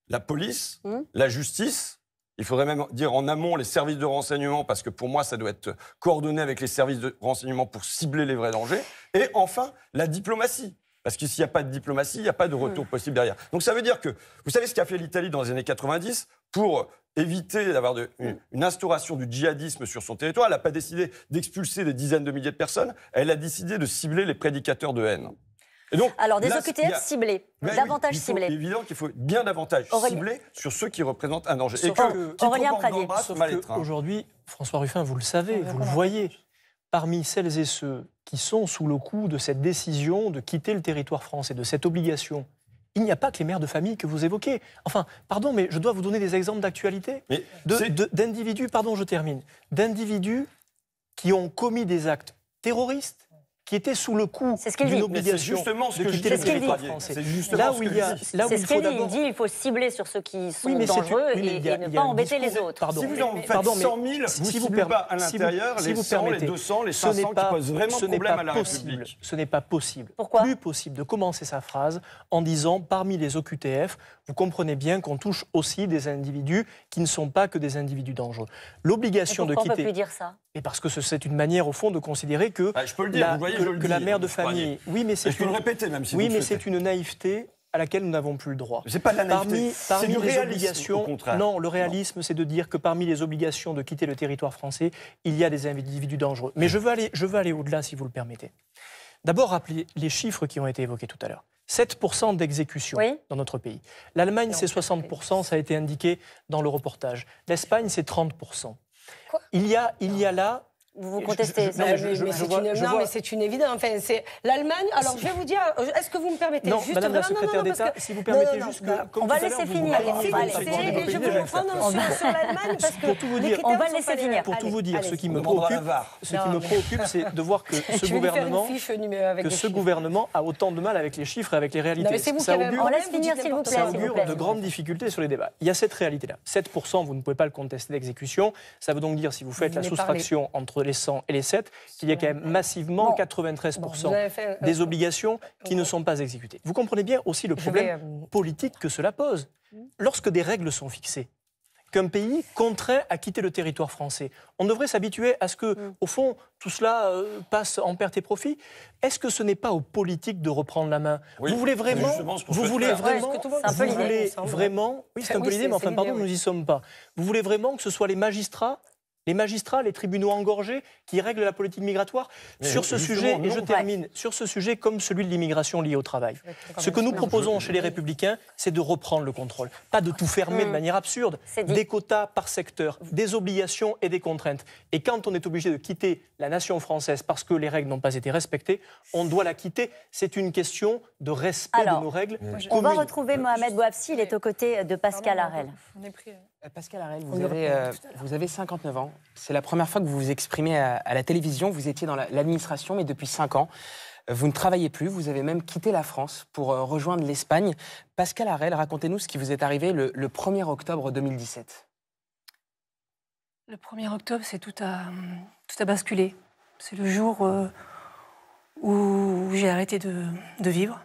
la police, hmm la justice. Il faudrait même dire en amont les services de renseignement, parce que pour moi, ça doit être coordonné avec les services de renseignement pour cibler les vrais dangers. Et enfin, la diplomatie. Parce que s'il n'y a pas de diplomatie, il n'y a pas de hmm. retour possible derrière. Donc ça veut dire que, vous savez ce qu'a fait l'Italie dans les années 90 pour éviter d'avoir hmm. une, instauration du djihadisme sur son territoire. Elle n'a pas décidé d'expulser des dizaines de milliers de personnes, elle a décidé de cibler les prédicateurs de haine. Et donc, Alors des là, ciblés, davantage ciblés. ciblés. évident qu'il faut bien davantage cibler sur ceux qui représentent un danger. Et que, hein. Aujourd'hui, François Ruffin, vous le savez, vous le voyez, parmi celles et ceux qui sont sous le coup de cette décision de quitter le territoire français, de cette obligation, il n'y a pas que les mères de famille que vous évoquez. Enfin, pardon, mais je dois vous donner des exemples d'actualité d'individus, pardon, je termine, d'individus qui ont commis des actes terroristes, qui était sous le coup d'une obligation justement de quitter le territoire français. Là où il y là où il dit il faut cibler sur ceux qui sont dangereux et, ne pas embêter les autres. si vous en faites 100 000, si vous ne pas à l'intérieur les 100, les 200, les 500 qui posent vraiment problème à la Ce n'est pas possible. Pourquoi Plus possible de commencer sa phrase en disant parmi les OQTF, vous comprenez bien qu'on touche aussi des individus qui ne sont pas que des individus dangereux. L'obligation de quitter. On peut plus dire ça et parce que c'est une manière, au fond, de considérer que, la, mère de famille. Oui, mais bah, c'est une... Oui, c'est une naïveté à laquelle nous n'avons plus le droit. C'est pas de la naïveté. c'est parmi du non, le réalisme, c'est de dire que parmi les obligations de quitter le territoire français, il y a des individus dangereux. Mais je veux aller, je aller au-delà, si vous le permettez. D'abord, rappelez les chiffres qui ont été évoqués tout à l'heure. 7% d'exécution dans notre pays. L'Allemagne, c'est 60%, ça a été indiqué dans le reportage. L'Espagne, c'est 30% il y, a, il y a là vous contestez. mais c'est non, mais c'est une évidence. Enfin, c'est l'Allemagne. Alors, je vais vous dire. Euh, est-ce que vous me permettez juste Madame vraiment, si vous permettez on va laisser finir. Je vais vous sur l'Allemagne pour tout vous dire, Pour tout vous dire, ce qui me préoccupe, ce qui me préoccupe, c'est de voir que ce gouvernement, que ce gouvernement a autant de mal avec les chiffres et avec les réalités. Ça augure de grandes difficultés sur les débats. Il y a cette réalité-là. 7 vous ne pouvez pas le contester d'exécution. Ça veut donc dire si vous faites la soustraction entre les 100 et les 7, qu'il y a quand même massivement 93% euh, des obligations qui ne sont pas exécutées. Vous comprenez bien aussi le problème euh, politique que cela pose. Lorsque des règles sont fixées, qu'un pays contraint à quitter le territoire français. On devrait s'habituer à ce que, mm. au fond, tout cela euh, passe en perte et profit. Est-ce que ce n'est pas aux politiques de reprendre la main Vous voulez vraiment, vous voulez vraiment, vous voulez vraiment, c'est un peu l'idée, mais enfin, pardon, nous n'y sommes pas. Vous voulez vraiment que ce soit les magistrats les magistrats, les tribunaux engorgés qui règlent la politique migratoire. sur ce sujet, et je termine, sur ce sujet comme celui de l'immigration liée au travail, ce que nous proposons chez les Républicains, c'est de reprendre le contrôle. Pas de tout fermer de mm. manière absurde, des quotas par secteur, mm. des obligations et des contraintes. Et quand on est obligé de quitter la nation française parce que les règles n'ont pas été respectées, on doit la quitter. C'est une question de respect de nos règles. Mm. On va retrouver Mohamed Bouafsi, il est aux côtés de Pascal Arel. Euh, Pascal Arel, euh, vous, avez, vous 59 ans. C'est la première fois que vous vous exprimez à, la télévision. Vous étiez dans l'administration, mais depuis 5 ans. Euh, vous ne travaillez plus, vous avez même quitté la France pour rejoindre l'Espagne. Pascal Arel, racontez-nous ce qui vous est arrivé le, 1er octobre 2017. Le 1er octobre, c'est tout à, tout à basculer. C'est le jour où j'ai arrêté de vivre.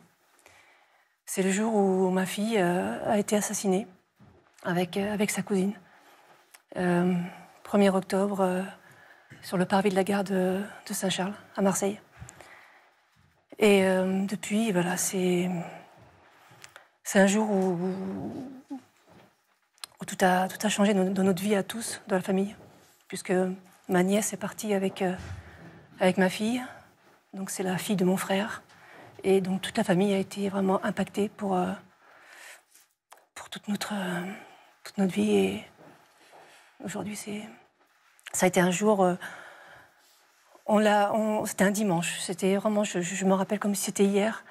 C'est le jour où ma fille a été assassinée avec, euh, avec sa cousine. 1er euh, octobre, euh, sur le parvis de la gare de, Saint-Charles, à Marseille. Et depuis, voilà, c'est. C'est un jour où, tout, a, tout a changé dans notre vie à tous, dans la famille, puisque ma nièce est partie avec, avec ma fille, donc c'est la fille de mon frère. Et donc toute la famille a été vraiment impactée pour, pour toute notre, toute notre vie. aujourd'hui, c'est. Ça a été un jour. Euh, on C'était un dimanche. C'était vraiment. Je, me rappelle comme si c'était hier.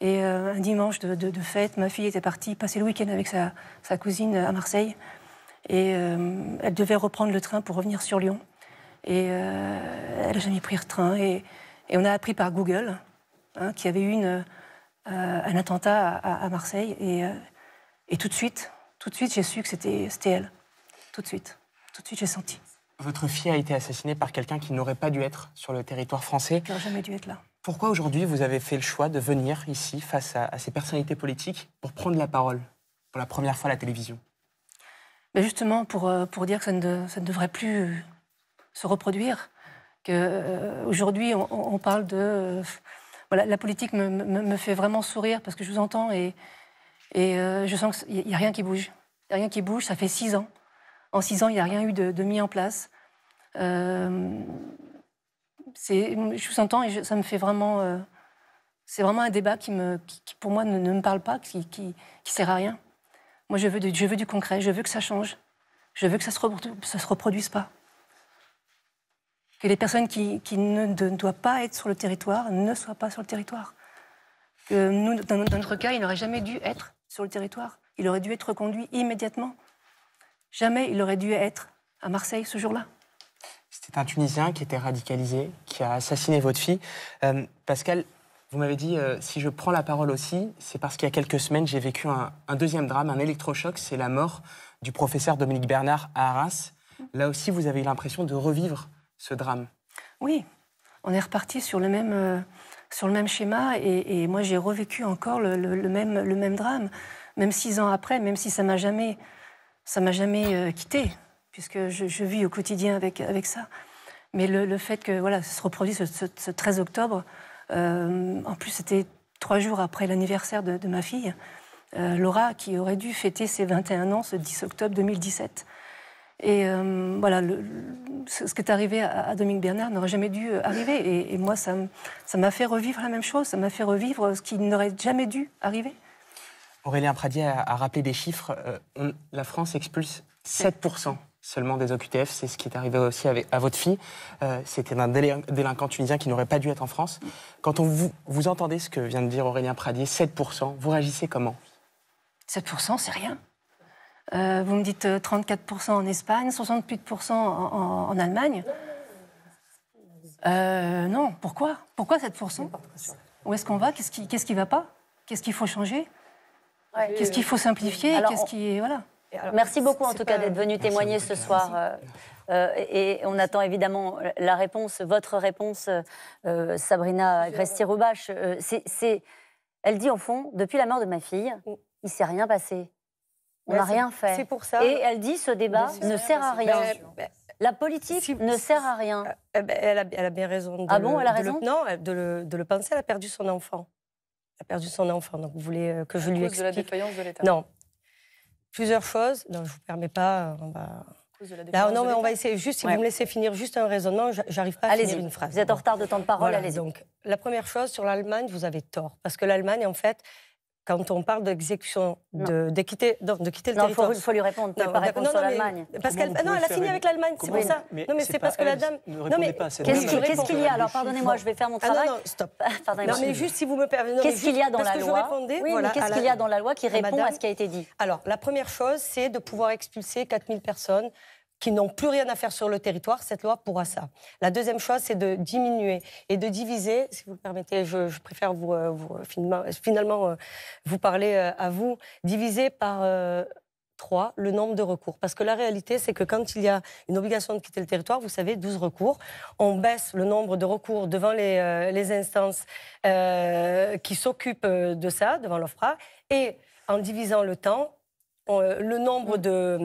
Et euh, un dimanche de, fête, ma fille était partie passer le week-end avec sa, cousine à Marseille. Et euh, elle devait reprendre le train pour revenir sur Lyon. Et elle n'a jamais pris le train. Et, on a appris par Google hein, qu'il y avait eu un attentat à, Marseille. et tout de suite, tout de suite, j'ai su que c'était elle. Tout de suite. Tout de suite, j'ai senti. Votre fille a été assassinée par quelqu'un qui n'aurait pas dû être sur le territoire français. Qui n'aurait jamais dû être là. Pourquoi aujourd'hui vous avez fait le choix de venir ici face à, ces personnalités politiques pour prendre la parole pour la première fois à la télévision Mais ben, Justement pour, euh, pour dire que ça ne, ça ne devrait plus euh, se reproduire. Que, euh, aujourd'hui on, parle de... voilà, la politique me, me, me, fait vraiment sourire parce que je vous entends et, et euh, je sens qu'il n'y a rien qui bouge. Il n'y a rien qui bouge. Ça fait six ans. En six ans, il n'y a rien eu de, mis en place. Euh, je vous entends et ça me fait vraiment. Euh, c'est vraiment un débat qui, me, qui, pour moi, ne, me parle pas, qui, qui, sert à rien. Moi, je veux, du, je veux du concret. Je veux que ça change. Je veux que ça ne se, reproduise pas. Que les personnes qui, ne doivent pas être sur le territoire ne soient pas sur le territoire. Que nous, dans, notre cas, il n'aurait jamais dû être sur le territoire. Il aurait dû être reconduit immédiatement. Jamais il aurait dû être à Marseille ce jour-là. C'était un Tunisien qui était radicalisé, qui a assassiné votre fille. Euh, Pascal, vous m'avez dit, euh, si je prends la parole aussi, c'est parce qu'il y a quelques semaines, j'ai vécu un, deuxième drame, un électrochoc, c'est la mort du professeur Dominique Bernard à Arras. Là aussi, vous avez eu l'impression de revivre ce drame. Oui, on est reparti sur le même, euh, sur le même schéma. Et, moi, j'ai revécu encore le, même, le même drame, même six ans après, même si ça m'a jamais, ça m'a jamais euh, quitté, puisque je, vis au quotidien avec, avec ça. Mais le, fait que voilà, se reproduise ce, 13 octobre, euh, en plus, c'était trois jours après l'anniversaire de, ma fille, euh, Laura, qui aurait dû fêter ses 21 ans ce 10 octobre 2017. Et euh, voilà, ce qui est arrivé à, Dominique Bernard n'aurait jamais dû euh, arriver. Et, moi, ça m'a fait revivre la même chose. Ça m'a fait revivre ce qui n'aurait jamais dû arriver. Aurélien Pradier a, rappelé des chiffres. Euh, la France expulse 7% seulement des OQTF. C'est ce qui est arrivé aussi à votre fille. C'était un délinquant tunisien qui n'aurait pas dû être en France. Quand on vous, vous entendez ce que vient de dire Aurélien Pradier, 7%, vous réagissez comment 7%, c'est rien. Euh, vous me dites 34% euh, en Espagne, 68% en, Allemagne. Euh, non, pourquoi Pourquoi cette 7% Où est-ce qu'on va Qu'est-ce qui ne va pas Qu'est-ce qu'il faut changer Qu'est-ce qu'il faut simplifier qui Merci beaucoup en tout cas d'être venu témoigner ce soir. et on attend évidemment la réponse, votre réponse, Sabrina Gresti-Roubache. elle dit en fond, depuis la mort de ma fille, il ne s'est rien passé. On n'a rien fait. C'est pour ça. Et elle dit ce débat bah, ne sert, à rien. la politique ne sert à rien. elle, a, bien raison. De ah le, bon, elle a raison. non, de le, penser. Elle a perdu son enfant. Elle a perdu son enfant. Donc vous voulez euh, que je lui cause explique de la défaillance de l'État. Non, plusieurs choses. Non, je vous permets pas. On va... Là, non, mais on va essayer juste, si vous me laissez finir juste un raisonnement, j'arrive pas à finir une phrase. Vous êtes en retard de temps de parole, allez-y. Donc, la première chose, sur l'Allemagne, vous avez tort. Parce que l'Allemagne, en fait, quand on parle d'exécution, de, quitter, de quitter le territoire. Il faut, lui répondre, non, pas répondre sur l'Allemagne. non, elle a signé avec l'Allemagne, c'est pour ça. non, mais c'est parce que la dame. Non, mais qu'est-ce qu'il y a Alors, pardonnez-moi, je vais faire mon travail. non, non, stop. Non, mais juste si vous me permettez. Qu'est-ce qu'il y a dans la loi qu'est-ce qu'il y a dans la loi qui répond à ce qui a été dit Alors, la première chose, c'est de pouvoir expulser 4000 personnes qui n'ont plus rien à faire sur le territoire, cette loi pourra ça. La deuxième chose, c'est de diminuer et de diviser, si vous le permettez, je, préfère vous, euh, euh, finalement, euh, vous parler à vous, diviser par... trois 3, le nombre de recours. Parce que la réalité, c'est que quand il y a une obligation de quitter le territoire, vous savez, 12 recours, on baisse le nombre de recours devant les, instances qui s'occupent de ça, devant l'OFPRA, et en divisant le temps, euh, le nombre de,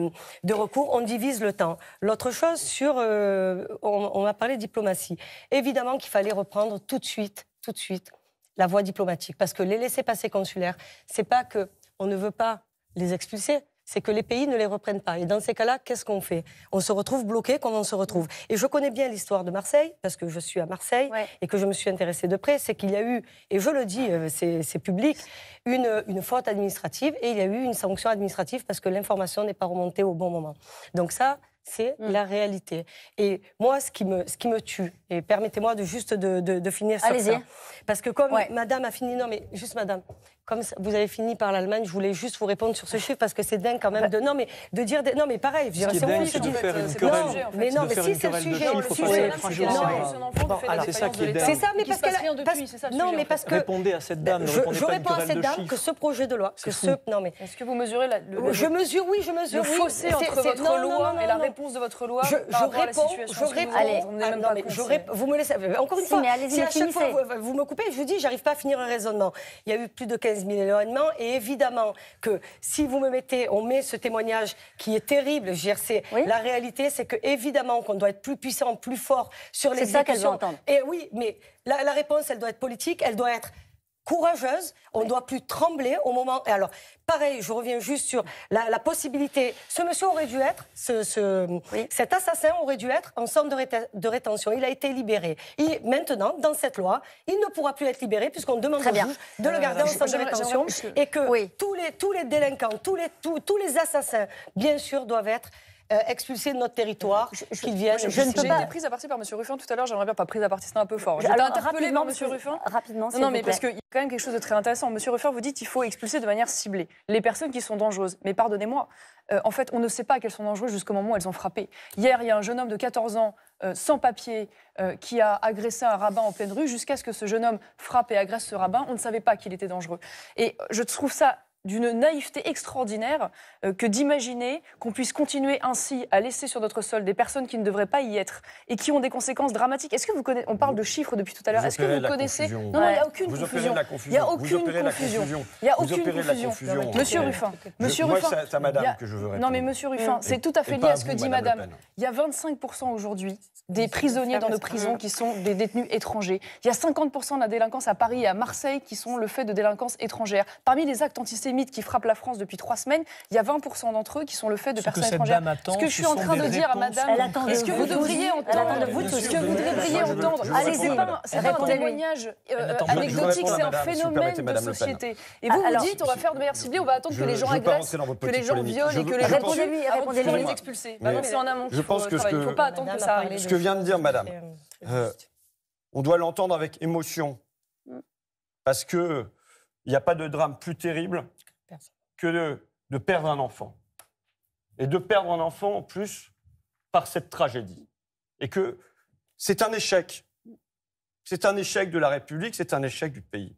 recours, on divise le temps. L'autre chose, sur, euh, on, a parlé de diplomatie. Évidemment qu'il fallait reprendre tout de suite, tout de suite, la voie diplomatique, parce que les laisser passer consulaires, c'est pas que on ne veut pas les expulser, c'est que les pays ne les reprennent pas. Et dans ces cas-là, qu'est-ce qu'on fait On se retrouve bloqué comme on se retrouve. Et je connais bien l'histoire de Marseille, parce que je suis à Marseille et que je me suis intéressée de près. C'est qu'il y a eu, et je le dis, euh, c'est public, une, une faute administrative et il y a eu une sanction administrative parce que l'information n'est pas remontée au bon moment. Donc ça, c'est mm. la réalité. Et moi, ce qui me, ce qui me tue, et permettez-moi de juste de, de, de finir sur parce que comme Madame a fini, non mais juste Madame, comme vous avez fini par l'Allemagne, je voulais juste vous répondre sur ce chiffre parce que c'est dingue quand même bah, de non mais de dire non mais pareil, je c'est querelle sujet. mais non, mais si c'est le sujet, le sujet. C'est ça C'est ça, mais parce que non, mais parce que répondez à cette dame. Je réponds à cette dame que ce projet de loi, que ce non mais est-ce que vous mesurez le Je mesure, oui, je mesure. Le fossé entre votre loi et la réponse de votre loi. Je réponds, je Vous me laissez encore une fois. Si à chaque fois vous me coupez, je vous dis, j'arrive pas à finir un raisonnement. Il y a eu plus de 15 et évidemment que si vous me mettez, on met ce témoignage qui est terrible, GRC, la réalité, c'est que évidemment qu'on doit être plus puissant, plus fort sur les C'est ça qu'elles Et oui, mais la réponse, elle doit être politique, elle doit être courageuse. On ne doit plus trembler au moment. Et alors, pareil, je reviens juste sur la, possibilité. Ce monsieur aurait dû être, ce, cet assassin aurait dû être en centre de, rétention. Il a été libéré. Et maintenant, dans cette loi, il ne pourra plus être libéré puisqu'on demande au de le euh, garder en centre de rétention et que tous les tous les délinquants, tous les tous les assassins, bien sûr, doivent être euh, expulsé de notre territoire, qu'ils viennent. Je, J'ai été prise à partie par M. Ruffin tout à l'heure, j'aimerais bien pas prise à partie, c'est un peu fort. J'ai été interpellée M. Ruffin. Rapidement, Non, non mais parce qu'il y a quand même quelque chose de très intéressant. M. Ruffin, vous dites qu'il faut expulser de manière ciblée les personnes qui sont dangereuses. Mais pardonnez-moi, euh, en fait, on ne sait pas qu'elles sont dangereuses jusqu'au moment où elles ont frappé. Hier, il y a un jeune homme de 14 ans euh, sans papier qui a agressé un rabbin en pleine rue jusqu'à ce que ce jeune homme frappe et agresse ce rabbin. On ne savait pas qu'il était dangereux. Et je trouve ça d'une naïveté extraordinaire euh, que d'imaginer qu'on puisse continuer ainsi à laisser sur notre sol des personnes qui ne devraient pas y être et qui ont des conséquences dramatiques. Est-ce que vous connaissez On parle de chiffres depuis tout à l'heure. Est-ce que vous connaissez Non, il n'y a aucune confusion. Il n'y a aucune confusion. Il n'y a aucune confusion. Monsieur Ruffin, c'est Madame que je veux Non, mais Monsieur Ruffin, c'est tout à fait lié à, ce que dit Madame. Il y a 25 aujourd'hui des prisonniers dans nos prisons qui sont des détenus étrangers. Il y a 50 de la délinquance à Paris et à Marseille qui sont le fait de délinquance étrangère. Parmi les actes antisémites mythes qui frappent la France depuis trois semaines, il y a 20% d'entre eux qui sont le fait de personnes étrangères. ce que je suis en train de dire à madame, est-ce que vous devriez entendre ce que vous devriez entendre allez c'est pas un témoignage euh, anecdotique, c'est un phénomène de société. Et vous, ah, vous dites, on va faire de meilleures ciblées, on va attendre que les gens agressent, que les gens violent et que les gens les expulser. non, c'est en amont. Je pense que faut pas Ce que vient de dire madame, euh, euh, on doit l'entendre avec émotion. Parce que il n'y a pas de drame plus terrible que de, perdre un enfant. Et de perdre un enfant en plus par cette tragédie. Et que c'est un échec. C'est un échec de la République, c'est un échec du pays.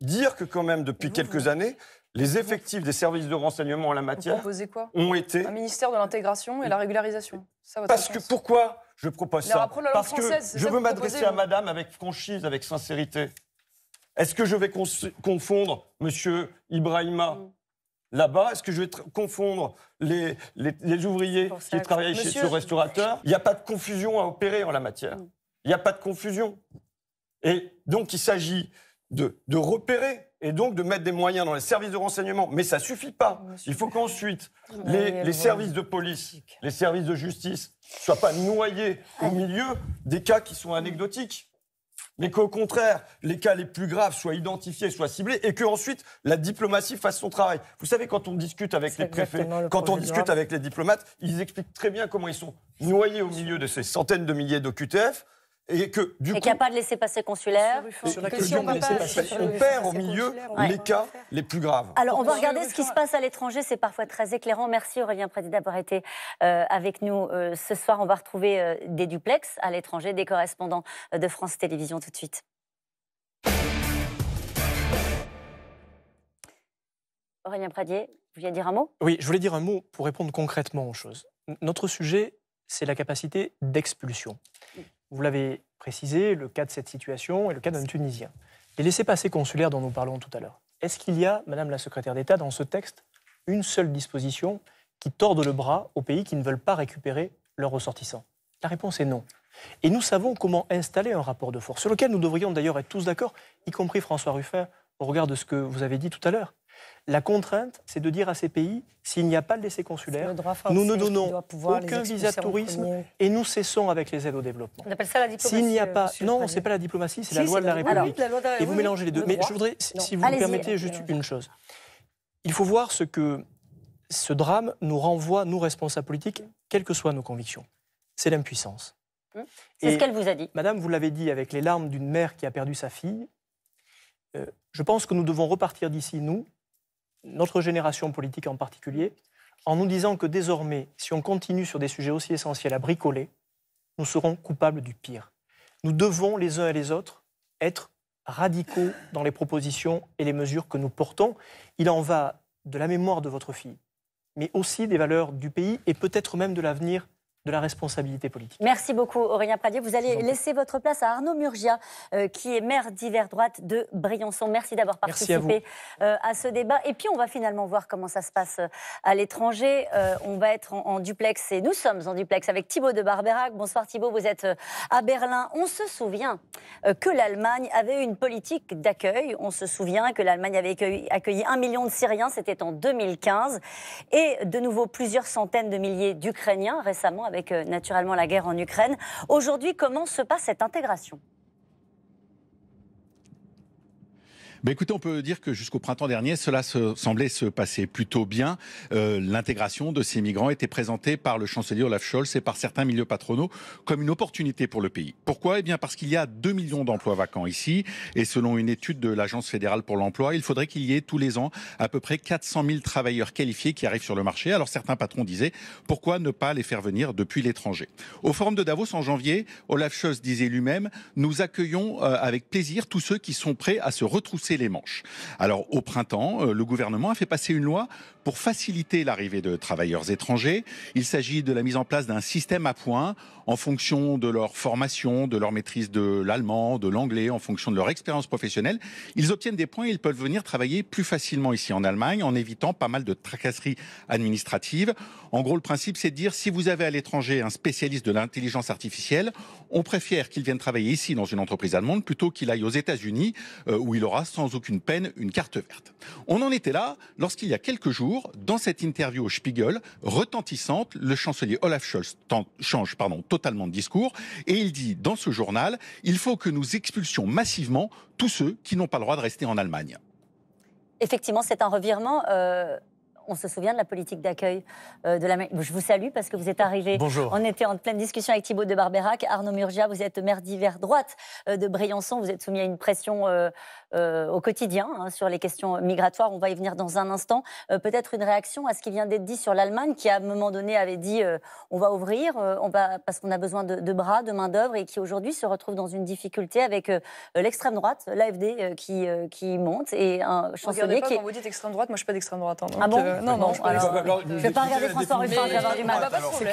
Dire que quand même depuis quelques années, les effectifs des services de renseignement en la matière quoi ont été... Un ministère de l'intégration et la régularisation. Ça, Parce que pourquoi je propose ça Parce que je veux m'adresser à madame avec franchise, avec sincérité. Est-ce que je vais confondre Monsieur Ibrahima mm. Là-bas, est-ce que je vais confondre les, les, ouvriers qui travaillent chez ce restaurateur Il n'y a pas de confusion à opérer en la matière. Mm. Il n'y a pas de confusion. Et donc, il s'agit de, repérer et donc de mettre des moyens dans les services de renseignement. Mais ça suffit pas. Il faut qu'ensuite les, les, services de police, les services de justice soient pas noyés au milieu des cas qui sont anecdotiques mais qu'au contraire, les cas les plus graves soient identifiés, soient ciblés, et que la diplomatie fasse son travail. Vous savez, quand on discute avec les préfets, quand on discute avec les diplomates, ils expliquent très bien comment ils sont noyés au milieu de ces centaines de milliers d'OQTF. Et qu'il n'y a pas de laisser passer consulaire. on, perd au milieu les cas les plus graves. Alors on va regarder ce qui se passe à l'étranger, c'est parfois très éclairant. Merci Aurélien Pradier d'avoir été euh, avec nous euh, ce soir. On va retrouver euh, des duplex à l'étranger, des correspondants de France Télévisions tout de suite. Aurélien Pradier, vous vouliez dire un mot Oui, je voulais dire un mot pour répondre concrètement aux choses. Notre sujet, c'est la capacité d'expulsion. Vous l'avez précisé, le cas de cette situation est le cas d'un Tunisien. Les laissez passer consulaires dont nous parlons tout à l'heure, est-ce qu'il y a, Madame la Secrétaire d'État, dans ce texte, une seule disposition qui torde le bras aux pays qui ne veulent pas récupérer leurs ressortissants La réponse est non. Et nous savons comment installer un rapport de force, sur lequel nous devrions d'ailleurs être tous d'accord, y compris François Ruffin, au regard de ce que vous avez dit tout à l'heure. La contrainte, c'est de dire à ces pays, s'il n'y a pas le décès consulaire, nous ne donnons aucun visa de tourisme et nous cessons avec les aides au développement. On appelle ça la diplomatie. S'il n'y a pas, euh, non, c'est pas la diplomatie, c'est la, loi de la, République. et vous mélangez les deux. Mais je voudrais, si vous me permettez, juste une chose. Il faut voir ce que ce drame nous renvoie, nous responsables politiques, quelles que soient nos convictions. C'est l'impuissance. Hum. C'est ce qu'elle vous a dit. Madame, vous l'avez dit avec les larmes d'une mère qui a perdu sa fille. Euh, je pense que nous devons repartir d'ici, nous, notre génération politique en particulier, en nous disant que désormais, si on continue sur des sujets aussi essentiels à bricoler, nous serons coupables du pire. Nous devons, les uns et les autres, être radicaux dans les propositions et les mesures que nous portons. Il en va de la mémoire de votre fille, mais aussi des valeurs du pays et peut-être même de l'avenir de la responsabilité politique. Merci beaucoup Aurélien Pradier. Vous allez laisser votre place à Arnaud Murgia, euh, qui est maire d'hiver droite de Briançon. Merci d'avoir participé euh, à, ce débat. Et puis on va finalement voir comment ça se passe euh, à l'étranger. on va être en, duplex et nous sommes en duplex avec Thibaut de Barberac. Bonsoir Thibaut, vous êtes à Berlin. On se souvient que l'Allemagne avait une politique d'accueil. On se souvient que l'Allemagne avait accueilli, un million de Syriens, c'était en 2015, et de nouveau plusieurs centaines de milliers d'Ukrainiens récemment avec naturellement la guerre en Ukraine. Aujourd'hui, comment se passe cette intégration Ben écoutez, on peut dire que jusqu'au printemps dernier, cela semblait se passer plutôt bien. Euh, l'intégration de ces migrants était présentée par le chancelier Olaf Scholz et par certains milieux patronaux comme une opportunité pour le pays. Pourquoi Eh bien parce qu'il y a 2 millions d'emplois vacants ici et selon une étude de l'Agence fédérale pour l'emploi, il faudrait qu'il y ait tous les ans à peu près 400 000 travailleurs qualifiés qui arrivent sur le marché. Alors certains patrons disaient pourquoi ne pas les faire venir depuis l'étranger Au forum de Davos en janvier, Olaf Scholz disait lui-même nous accueillons euh, avec plaisir tous ceux qui sont prêts à se retrousser les manches. Alors au printemps, euh, le gouvernement a fait passer une loi pour faciliter l'arrivée de travailleurs étrangers. Il s'agit de la mise en place d'un système à points en fonction de leur formation, de leur maîtrise de l'allemand, de l'anglais, en fonction de leur expérience professionnelle. Ils obtiennent des points et ils peuvent venir travailler plus facilement ici en Allemagne en évitant pas mal de tracasseries administratives. En gros, le principe, c'est de dire si vous avez à l'étranger un spécialiste de l'intelligence artificielle, on préfère qu'il vienne travailler ici dans une entreprise allemande plutôt qu'il aille aux États-Unis euh, où il aura sans aucune peine une carte verte. On en était là lorsqu'il y a quelques jours, dans cette interview au Spiegel, retentissante, le chancelier Olaf Scholz change totalement de discours et il dit dans ce journal, il faut que nous expulsions massivement tous ceux qui n'ont pas le droit de rester en Allemagne. Effectivement, c'est un revirement. Euh, on se souvient de la politique d'accueil euh, de la. Je vous salue parce que vous êtes arrivé. Bonjour. On était en pleine discussion avec Thibault de Barberac, Arnaud Murgia. Vous êtes maire d'hiver droite euh, de Briançon. Vous êtes soumis à une pression euh, au quotidien hein, sur les questions migratoires. On va y venir dans un instant. Peut-être une réaction à ce qui vient d'être dit sur l'Allemagne, qui à un moment donné avait dit on va ouvrir, on va parce qu'on a besoin de, bras, de main d'œuvre, et qui aujourd'hui se retrouve dans une difficulté avec l'extrême droite, l'AFD qui qui monte et un chancelier qui. Quand vous dites extrême droite, moi je suis pas d'extrême droite. Hein, ah bon euh, non, non. je ne vais pas regarder François Ruffin, je vais avoir du mal.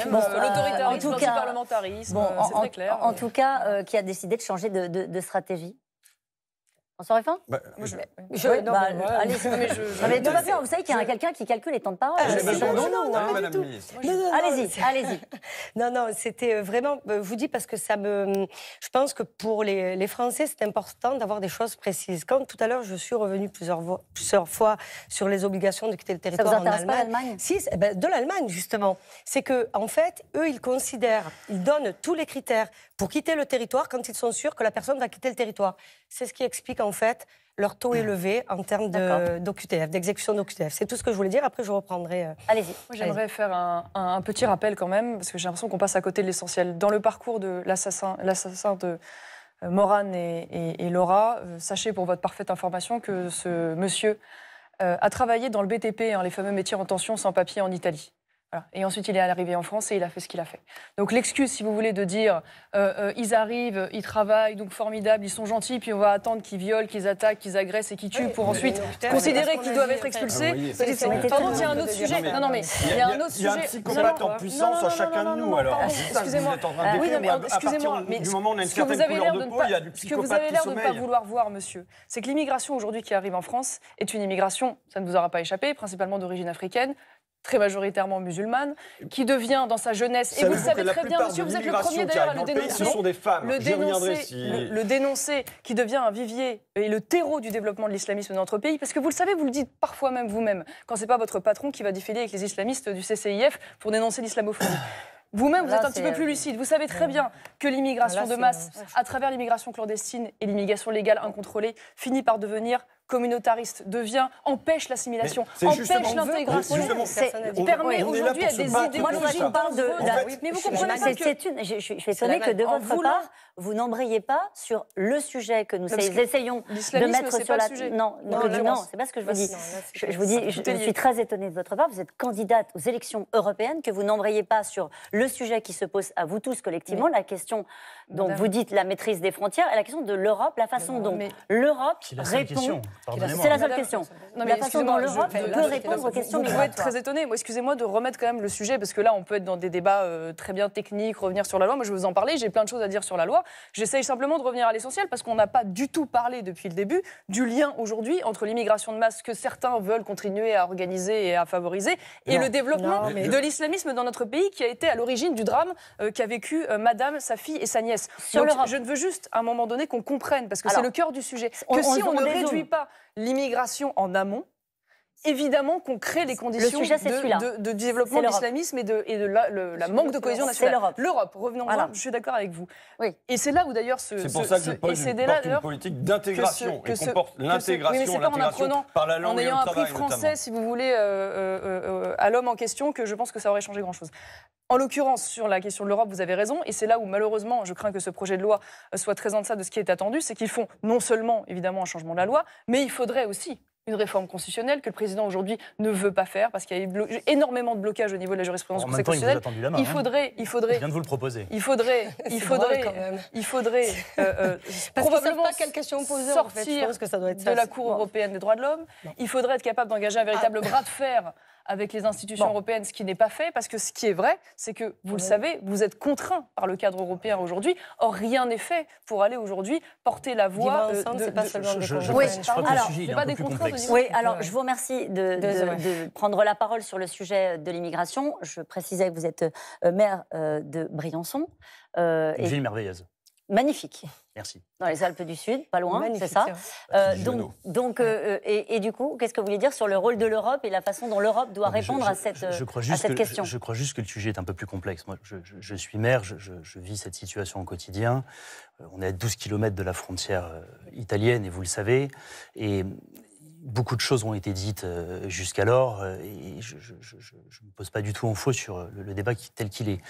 L'autoritarisme, l'antiparlementarisme, c'est très clair. En tout cas, euh, qui a décidé de changer de stratégie on serait bah, fin bah, euh, allez, vous savez qu'il y a quelqu'un qui calcule les temps de parole. Ah, non, non, non, non, Allez-y, allez-y. Non, non, c'était euh, vraiment, je euh, vous dis, parce que ça me... Je pense que pour les, Français, c'est important d'avoir des choses précises. Quand tout à l'heure, je suis revenue plusieurs, plusieurs, fois sur les obligations de quitter le territoire ça vous en Pas si, eh ben, de l'Allemagne, justement. C'est que, en fait, eux, ils considèrent, ils donnent tous les critères pour quitter le territoire quand ils sont sûrs que la personne va quitter le territoire. C'est ce qui explique, en fait, leur taux élevé en termes d'OQTF, d'exécution d'OQTF. C'est tout ce que je voulais dire. Après, je reprendrai. Euh, allez-y. J'aimerais faire un, petit rappel quand même, parce que j'ai l'impression qu'on passe à côté de l'essentiel. Dans le parcours de l'assassin de Moran euh, Morane et, Laura, euh, sachez pour votre parfaite information que ce monsieur a travaillé dans le BTP, hein, les fameux métiers en tension sans papier en Italie. Et ensuite, il est arrivé en France et il a fait ce qu'il a fait. Donc l'excuse, si vous voulez, de dire euh, euh, ils arrivent, ils travaillent, donc formidable, ils sont gentils, puis on va attendre qu'ils violent, qu'ils attaquent, qu'ils agressent et qu'ils tuent pour ensuite considérer qu'ils doivent être expulsés. Pardon, il y a un autre sujet. il y a un autre sujet. Il y a psychopathe en puissance à chacun de nous, alors. Excusez-moi. Excusez-moi, mais du moment où on a une certaine couleur de peau, il y a du psychopathe Ce que vous avez l'air de ne pas vouloir voir, monsieur, c'est que l'immigration aujourd'hui qui arrive en France est une immigration, ça ne vous aura pas échappé, principalement d'origine africaine, très majoritairement musulmane, qui devient dans sa jeunesse, et vous le savez très bien, monsieur, vous êtes le premier d'ailleurs à le dénoncer, ce sont des femmes. Le, dénoncer, le, dénoncer, qui devient un vivier et le terreau du développement de l'islamisme dans notre pays, parce que vous le savez, vous le dites parfois même vous-même, quand c'est pas votre patron qui va défiler avec les islamistes du CCIF pour dénoncer l'islamophobie. Ah, vous-même, vous êtes un petit peu plus euh, lucide. Vous savez très bien que l'immigration ah, de masse, euh, à travers l'immigration clandestine et l'immigration légale incontrôlée, finit par devenir communautariste devient, empêche l'assimilation, empêche l'intégration, permet aujourd'hui à des parle de. Mais vous comprenez pas que... Je suis étonnée que de votre part, vous n'embrayez pas sur le sujet que nous essayons de mettre sur la... Non, non, c'est pas ce que je vous bah, dis. Je vous dis, je suis très étonnée de votre part, vous êtes candidate aux élections européennes, que vous n'embrayez pas sur le sujet qui se pose à vous tous collectivement, la question, dont vous dites la maîtrise des frontières, et la question de l'Europe, la façon dont l'Europe répond c'est la seule question. Non, mais la façon dont l'Europe peut répondre aux questions Vous pouvez être très étonné. Excusez-moi de remettre quand même le sujet, parce que là, on peut être dans des débats euh, très bien techniques, revenir sur la loi. Moi, je vais vous en parler. J'ai plein de choses à dire sur la loi. J'essaye simplement de revenir à l'essentiel, parce qu'on n'a pas du tout parlé depuis le début du lien aujourd'hui entre l'immigration de masse que certains veulent continuer à organiser et à favoriser et le développement de l'islamisme dans notre pays, qui a été à l'origine du drame euh, qu'a vécu euh, Madame, sa fille et sa nièce. Sur je ne veux juste, à un moment donné, qu'on comprenne, parce que c'est le cœur du sujet, que si on ne réduit pas l'immigration en amont évidemment qu'on crée les conditions de, développement de l'islamisme et de, de la, manque de cohésion nationale. L'Europe. Revenons voilà. je suis d'accord avec vous. Oui. Et c'est là où d'ailleurs C'est pour ça que je pose une, politique d'intégration et qu'on porte l'intégration par la langue en ayant et le un français, si vous voulez, euh, euh, euh, à l'homme en question, que je pense que ça aurait changé grand-chose. En l'occurrence, sur la question de l'Europe, vous avez raison, et c'est là où malheureusement, je crains que ce projet de loi soit très en deçà de ce qui est attendu, c'est qu'ils font non seulement évidemment un changement de la loi, mais il faudrait aussi une réforme constitutionnelle que le président aujourd'hui ne veut pas faire parce qu'il y a énormément de blocages au niveau de la jurisprudence constitutionnelle. il, faudrait, il faudrait, vient de vous le proposer. Il faudrait, euh, il faudrait, euh, euh, il faudrait probablement quelle question poser, sortir de la Cour européenne des droits de l'homme. Il faudrait être capable d'engager un véritable ah. bras de fer avec les institutions européennes, ce qui n'est pas fait, parce que ce qui est vrai, c'est que, vous le savez, vous êtes contraint par le cadre européen aujourd'hui. Or, rien n'est fait pour aller aujourd'hui porter la voix euh, pas seulement je, pas des contraintes. oui, alors, je vous remercie de, prendre la parole sur le sujet de l'immigration. Je précisais que vous êtes euh, maire euh, de Briançon. Une ville merveilleuse. Magnifique. Merci. Dans les Alpes du Sud, pas loin, c'est ça. Euh, donc, donc euh, euh, et, du coup, qu'est-ce que vous voulez dire sur le rôle de l'Europe et la façon dont l'Europe doit répondre à cette, question je, crois juste que le sujet est un peu plus complexe. Moi, je, suis maire, je, vis cette situation au quotidien. On est à 12 km de la frontière italienne, et vous le savez. Et, beaucoup de choses ont été dites euh, jusqu'alors, euh, et je ne me pose pas du tout en faux sur euh, le, débat tel qu'il est.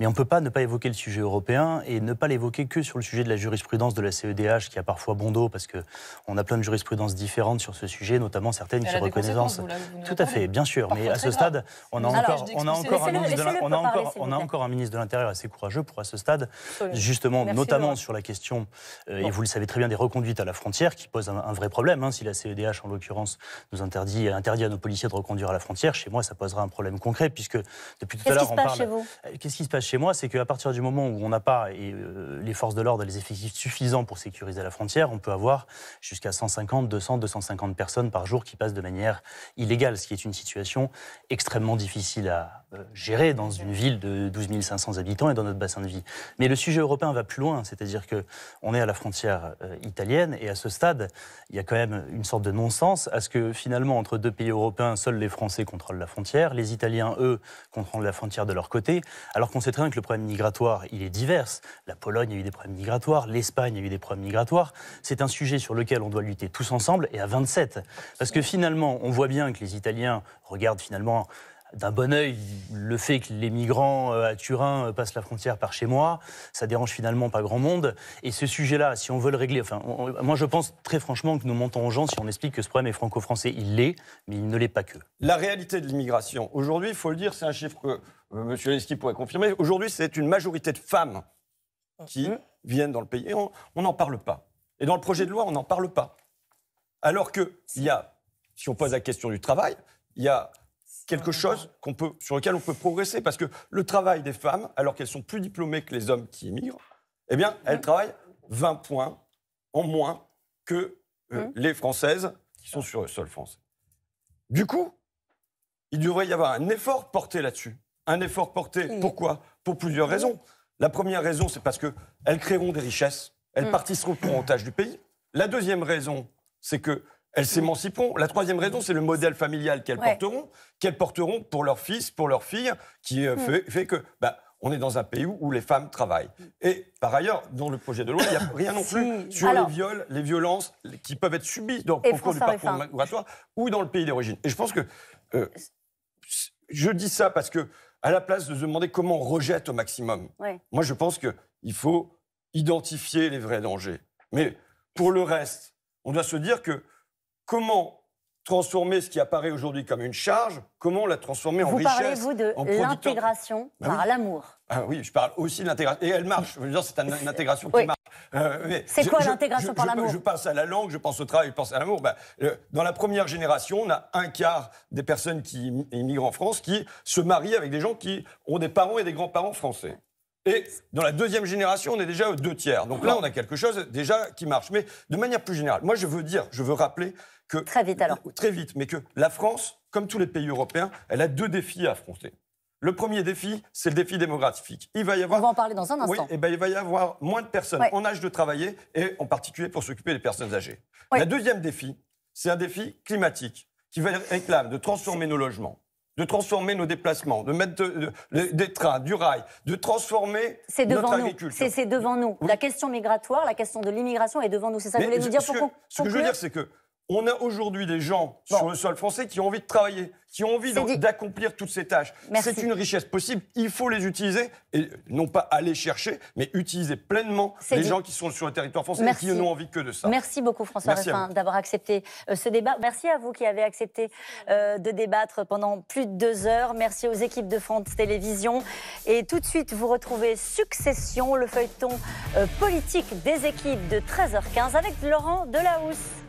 Mais on ne peut pas ne pas évoquer le sujet européen et ne pas l'évoquer que sur le sujet de la jurisprudence de la CEDH, qui a parfois bon dos, parce qu'on a plein de jurisprudences différentes sur ce sujet, notamment certaines qui reconnaissent. Tout à fait, bien sûr. mais à ce stade, on a encore, on a encore, un, ministre de l'Intérieur assez courageux pour, à ce stade, justement, notamment sur la question, et vous le savez très bien, des reconduites à la frontière, qui posent un, vrai problème. Hein, si la CEDH, en l'occurrence, nous interdit, interdit à nos policiers de reconduire à la frontière, chez moi, ça posera un problème concret, puisque depuis tout à l'heure, on parle. Qu'est-ce qui se passe chez vous euh, Qu'est-ce qui se passe chez moi C'est qu'à partir du moment où on n'a pas euh, les forces de l'ordre les effectifs suffisants pour sécuriser la frontière, on peut avoir jusqu'à 150, 200, 250 personnes par jour qui passent de manière illégale, ce qui est une situation extrêmement difficile à, gérer dans une ville de 12 500 habitants et dans notre bassin de vie. Mais le sujet européen va plus loin, c'est-à-dire que on est à la frontière euh, italienne et à ce stade, il y a quand même une sorte de non-sens à ce que finalement entre deux pays européens, seuls les Français contrôlent la frontière, les Italiens eux contrôlent la frontière de leur côté, alors qu'on sait très bien que le problème migratoire, il est divers. La Pologne a eu des problèmes migratoires, l'Espagne a eu des problèmes migratoires. C'est un sujet sur lequel on doit lutter tous ensemble et à 27 parce que finalement, on voit bien que les Italiens regardent finalement d'un bon oeil le fait que les migrants euh, à Turin euh, passent la frontière par chez moi. Ça dérange finalement pas grand monde. Et ce sujet-là, si on veut le régler, enfin, moi je pense très franchement que nous montons aux gens si on explique que ce problème est franco-français. Il l'est, mais il ne l'est pas que. La réalité de l'immigration, aujourd'hui, il faut le dire, c'est un chiffre que euh, M. Leski pourrait confirmer. Aujourd'hui, c'est une majorité de femmes qui mm-hmm. viennent dans le pays. Et on n'en parle pas. Et dans le projet de loi, on n'en parle pas. Alors qu'il y a, si on pose la question du travail, il y a quelque ah, chose sur lequel on peut progresser. Parce que le travail des femmes, alors qu'elles sont plus diplômées que les hommes qui émigrent, eh bien, elles travaillent 20 points en moins que euh, hum. les Françaises qui sont sur le sol français. Du coup, il devrait y avoir un effort porté là-dessus. Un effort porté, pourquoi Pour plusieurs raisons. La première raison, c'est parce qu'elles créeront des richesses, elles hum. participeront au tâche du pays. La deuxième raison, c'est que elles s'émanciperont. La troisième raison, c'est le modèle familial qu'elles porteront, qu'elles porteront pour leurs fils, pour leurs filles, qui euh, mm. fait, fait, que bah, on est dans un pays où, les femmes travaillent. Et par ailleurs, dans le projet de loi, il n'y a rien non plus sur les viols, les violences qui peuvent être subies dans, au cours du parcours migratoire ou dans le pays d'origine. Et je pense que euh, je dis ça parce que à la place de se demander comment on rejette au maximum, moi je pense que il faut identifier les vrais dangers. Mais pour le reste, on doit se dire que comment transformer ce qui apparaît aujourd'hui comme une charge, comment la transformer en richesse. parlez, vous, de l'intégration bah par l'amour. Ah oui, je parle aussi de l'intégration. Et elle marche. Je c'est une, intégration qui marche. Euh, c'est quoi l'intégration par l'amour Je pense à la langue, je pense au travail, je pense à l'amour. Bah, dans la première génération, on a un quart des personnes qui immigrent en France qui se marient avec des gens qui ont des parents et des grands-parents français. Et dans la deuxième génération, on est déjà aux deux tiers. Donc là, on a quelque chose déjà qui marche. Mais de manière plus générale, moi, je veux dire, je veux rappeler que... Très vite alors. Euh, très vite, mais que la France, comme tous les pays européens, elle a deux défis à affronter. Le premier défi, c'est le défi démographique. Il va y avoir. On va en parler dans un instant. Oui, eh et ben, il va y avoir moins de personnes en âge de travailler et en particulier pour s'occuper des personnes âgées. Le deuxième défi, c'est un défi climatique qui va réclame de transformer nos logements, de transformer nos déplacements, de mettre des trains, du rail, de transformer devant notre nous. agriculture. C'est devant nous. La question migratoire, la question de l'immigration est devant nous. C'est ça que vous voulez nous dire Ce que je veux dire, c'est que on a aujourd'hui des gens sur le sol français qui ont envie de travailler, qui ont envie d'accomplir toutes ces tâches. C'est une richesse possible, il faut les utiliser, et non pas aller chercher, mais utiliser pleinement les gens qui sont sur le territoire français et qui n'ont envie que de ça. Merci beaucoup François d'avoir accepté euh, ce débat. Merci à vous qui avez accepté euh, de débattre pendant plus de deux heures. Merci aux équipes de France Télévisions. Et tout de suite, vous retrouvez Succession, le feuilleton euh, politique des équipes de 13h15 avec Laurent Delahousse.